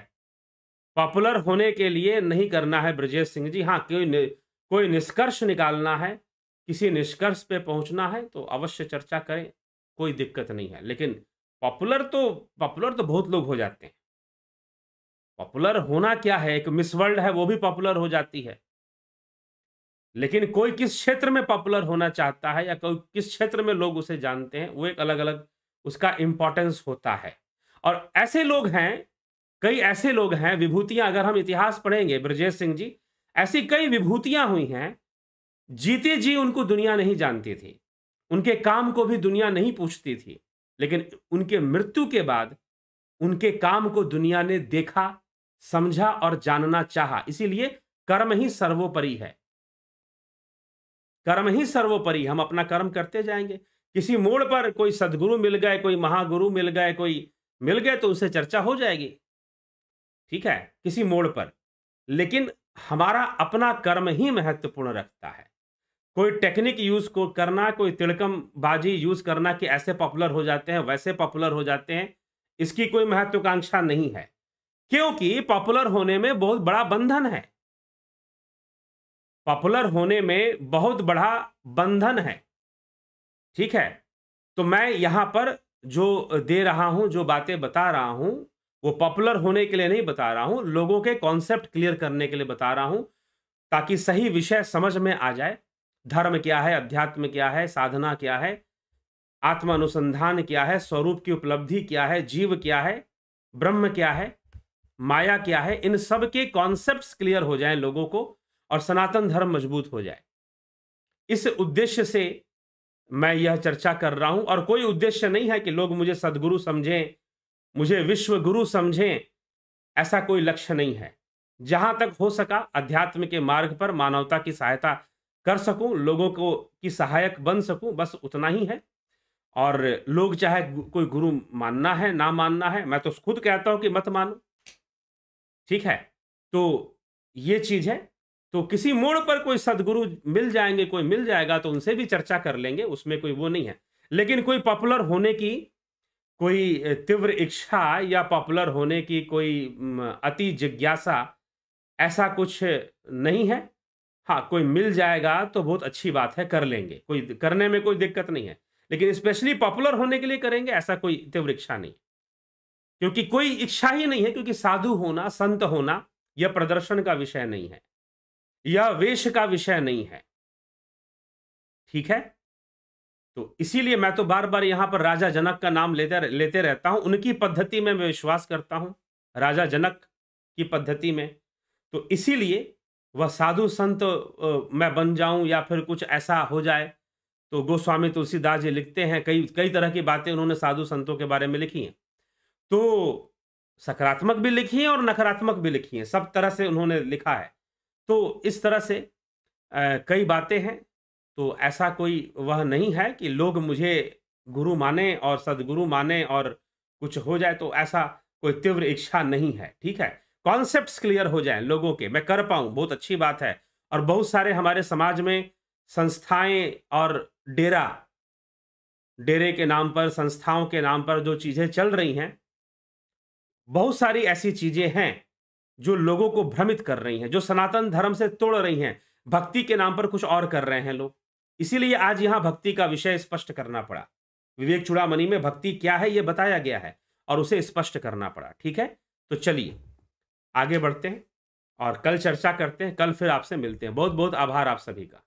पॉपुलर होने के लिए नहीं करना है ब्रजेश सिंह जी हाँ कोई नि, कोई निष्कर्ष निकालना है किसी निष्कर्ष पे पहुंचना है तो अवश्य चर्चा करें कोई दिक्कत नहीं है लेकिन पॉपुलर तो पॉपुलर तो बहुत लोग हो जाते हैं पॉपुलर होना क्या है एक मिस वर्ल्ड है वो भी पॉपुलर हो जाती है लेकिन कोई किस क्षेत्र में पॉपुलर होना चाहता है या कोई किस क्षेत्र में लोग उसे जानते हैं वो एक अलग अलग उसका इम्पोर्टेंस होता है और ऐसे लोग हैं कई ऐसे लोग हैं विभूतियां अगर हम इतिहास पढ़ेंगे ब्रजेश सिंह जी ऐसी कई विभूतियां हुई हैं जीते जी उनको दुनिया नहीं जानती थी उनके काम को भी दुनिया नहीं पूछती थी लेकिन उनके मृत्यु के बाद उनके काम को दुनिया ने देखा समझा और जानना चाहा इसीलिए कर्म ही सर्वोपरि है कर्म ही सर्वोपरि हम अपना कर्म करते जाएंगे किसी मोड़ पर कोई सदगुरु मिल गए कोई महागुरु मिल गए कोई मिल गए तो उनसे चर्चा हो जाएगी ठीक है किसी मोड़ पर लेकिन हमारा अपना कर्म ही महत्वपूर्ण रखता है कोई टेक्निक यूज को करना कोई तिड़कम बाजी यूज करना कि ऐसे पॉपुलर हो जाते हैं वैसे पॉपुलर हो जाते हैं इसकी कोई महत्वाकांक्षा नहीं है क्योंकि पॉपुलर होने में बहुत बड़ा बंधन है पॉपुलर होने में बहुत बड़ा बंधन है ठीक है तो मैं यहाँ पर जो दे रहा हूँ जो बातें बता रहा हूँ वो पॉपुलर होने के लिए नहीं बता रहा हूँ लोगों के कॉन्सेप्ट क्लियर करने के लिए बता रहा हूँ ताकि सही विषय समझ में आ जाए धर्म क्या है अध्यात्म क्या है साधना क्या है आत्मा अनुसंधान क्या है स्वरूप की उपलब्धि क्या है जीव क्या है ब्रह्म क्या है माया क्या है इन सब के कॉन्सेप्ट्स क्लियर हो जाएं लोगों को और सनातन धर्म मजबूत हो जाए इस उद्देश्य से मैं यह चर्चा कर रहा हूं और कोई उद्देश्य नहीं है कि लोग मुझे सदगुरु समझें मुझे विश्व गुरु समझें ऐसा कोई लक्ष्य नहीं है जहां तक हो सका अध्यात्म के मार्ग पर मानवता की सहायता कर सकूं लोगों को की सहायक बन सकूं बस उतना ही है और लोग चाहे कोई गुरु मानना है ना मानना है मैं तो खुद कहता हूं कि मत मानो ठीक है तो ये चीज़ है तो किसी मोड़ पर कोई सदगुरु मिल जाएंगे कोई मिल जाएगा तो उनसे भी चर्चा कर लेंगे उसमें कोई वो नहीं है लेकिन कोई पॉपुलर होने की कोई तीव्र इच्छा या पॉपुलर होने की कोई अति जिज्ञासा ऐसा कुछ नहीं है हाँ कोई मिल जाएगा तो बहुत अच्छी बात है कर लेंगे कोई करने में कोई दिक्कत नहीं है लेकिन स्पेशली पॉपुलर होने के लिए करेंगे ऐसा कोई तीव्र इच्छा नहीं क्योंकि कोई इच्छा ही नहीं है क्योंकि साधु होना संत होना यह प्रदर्शन का विषय नहीं है यह वेश का विषय नहीं है ठीक है तो इसीलिए मैं तो बार बार यहां पर राजा जनक का नाम लेते लेते रहता हूं उनकी पद्धति में मैं विश्वास करता हूं राजा जनक की पद्धति में तो इसीलिए वह साधु संत मैं बन जाऊं या फिर कुछ ऐसा हो जाए तो गोस्वामी तुलसीदास जी लिखते हैं कई कई तरह की बातें उन्होंने साधु संतों के बारे में लिखी हैं तो सकारात्मक भी लिखी हैं और नकारात्मक भी लिखी हैं सब तरह से उन्होंने लिखा है तो इस तरह से आ, कई बातें हैं तो ऐसा कोई वह नहीं है कि लोग मुझे गुरु माने और सदगुरु माने और कुछ हो जाए तो ऐसा कोई तीव्र इच्छा नहीं है ठीक है कॉन्सेप्ट क्लियर हो जाए लोगों के मैं कर पाऊँ बहुत अच्छी बात है और बहुत सारे हमारे समाज में संस्थाएं और डेरा डेरे के नाम पर संस्थाओं के नाम पर जो चीज़ें चल रही हैं बहुत सारी ऐसी चीज़ें हैं जो लोगों को भ्रमित कर रही हैं जो सनातन धर्म से तोड़ रही हैं भक्ति के नाम पर कुछ और कर रहे हैं लोग इसीलिए आज यहाँ भक्ति का विषय स्पष्ट करना पड़ा विवेक चुड़ामी में भक्ति क्या है ये बताया गया है और उसे स्पष्ट करना पड़ा ठीक है तो चलिए आगे बढ़ते हैं और कल चर्चा करते हैं कल फिर आपसे मिलते हैं बहुत बहुत आभार आप सभी का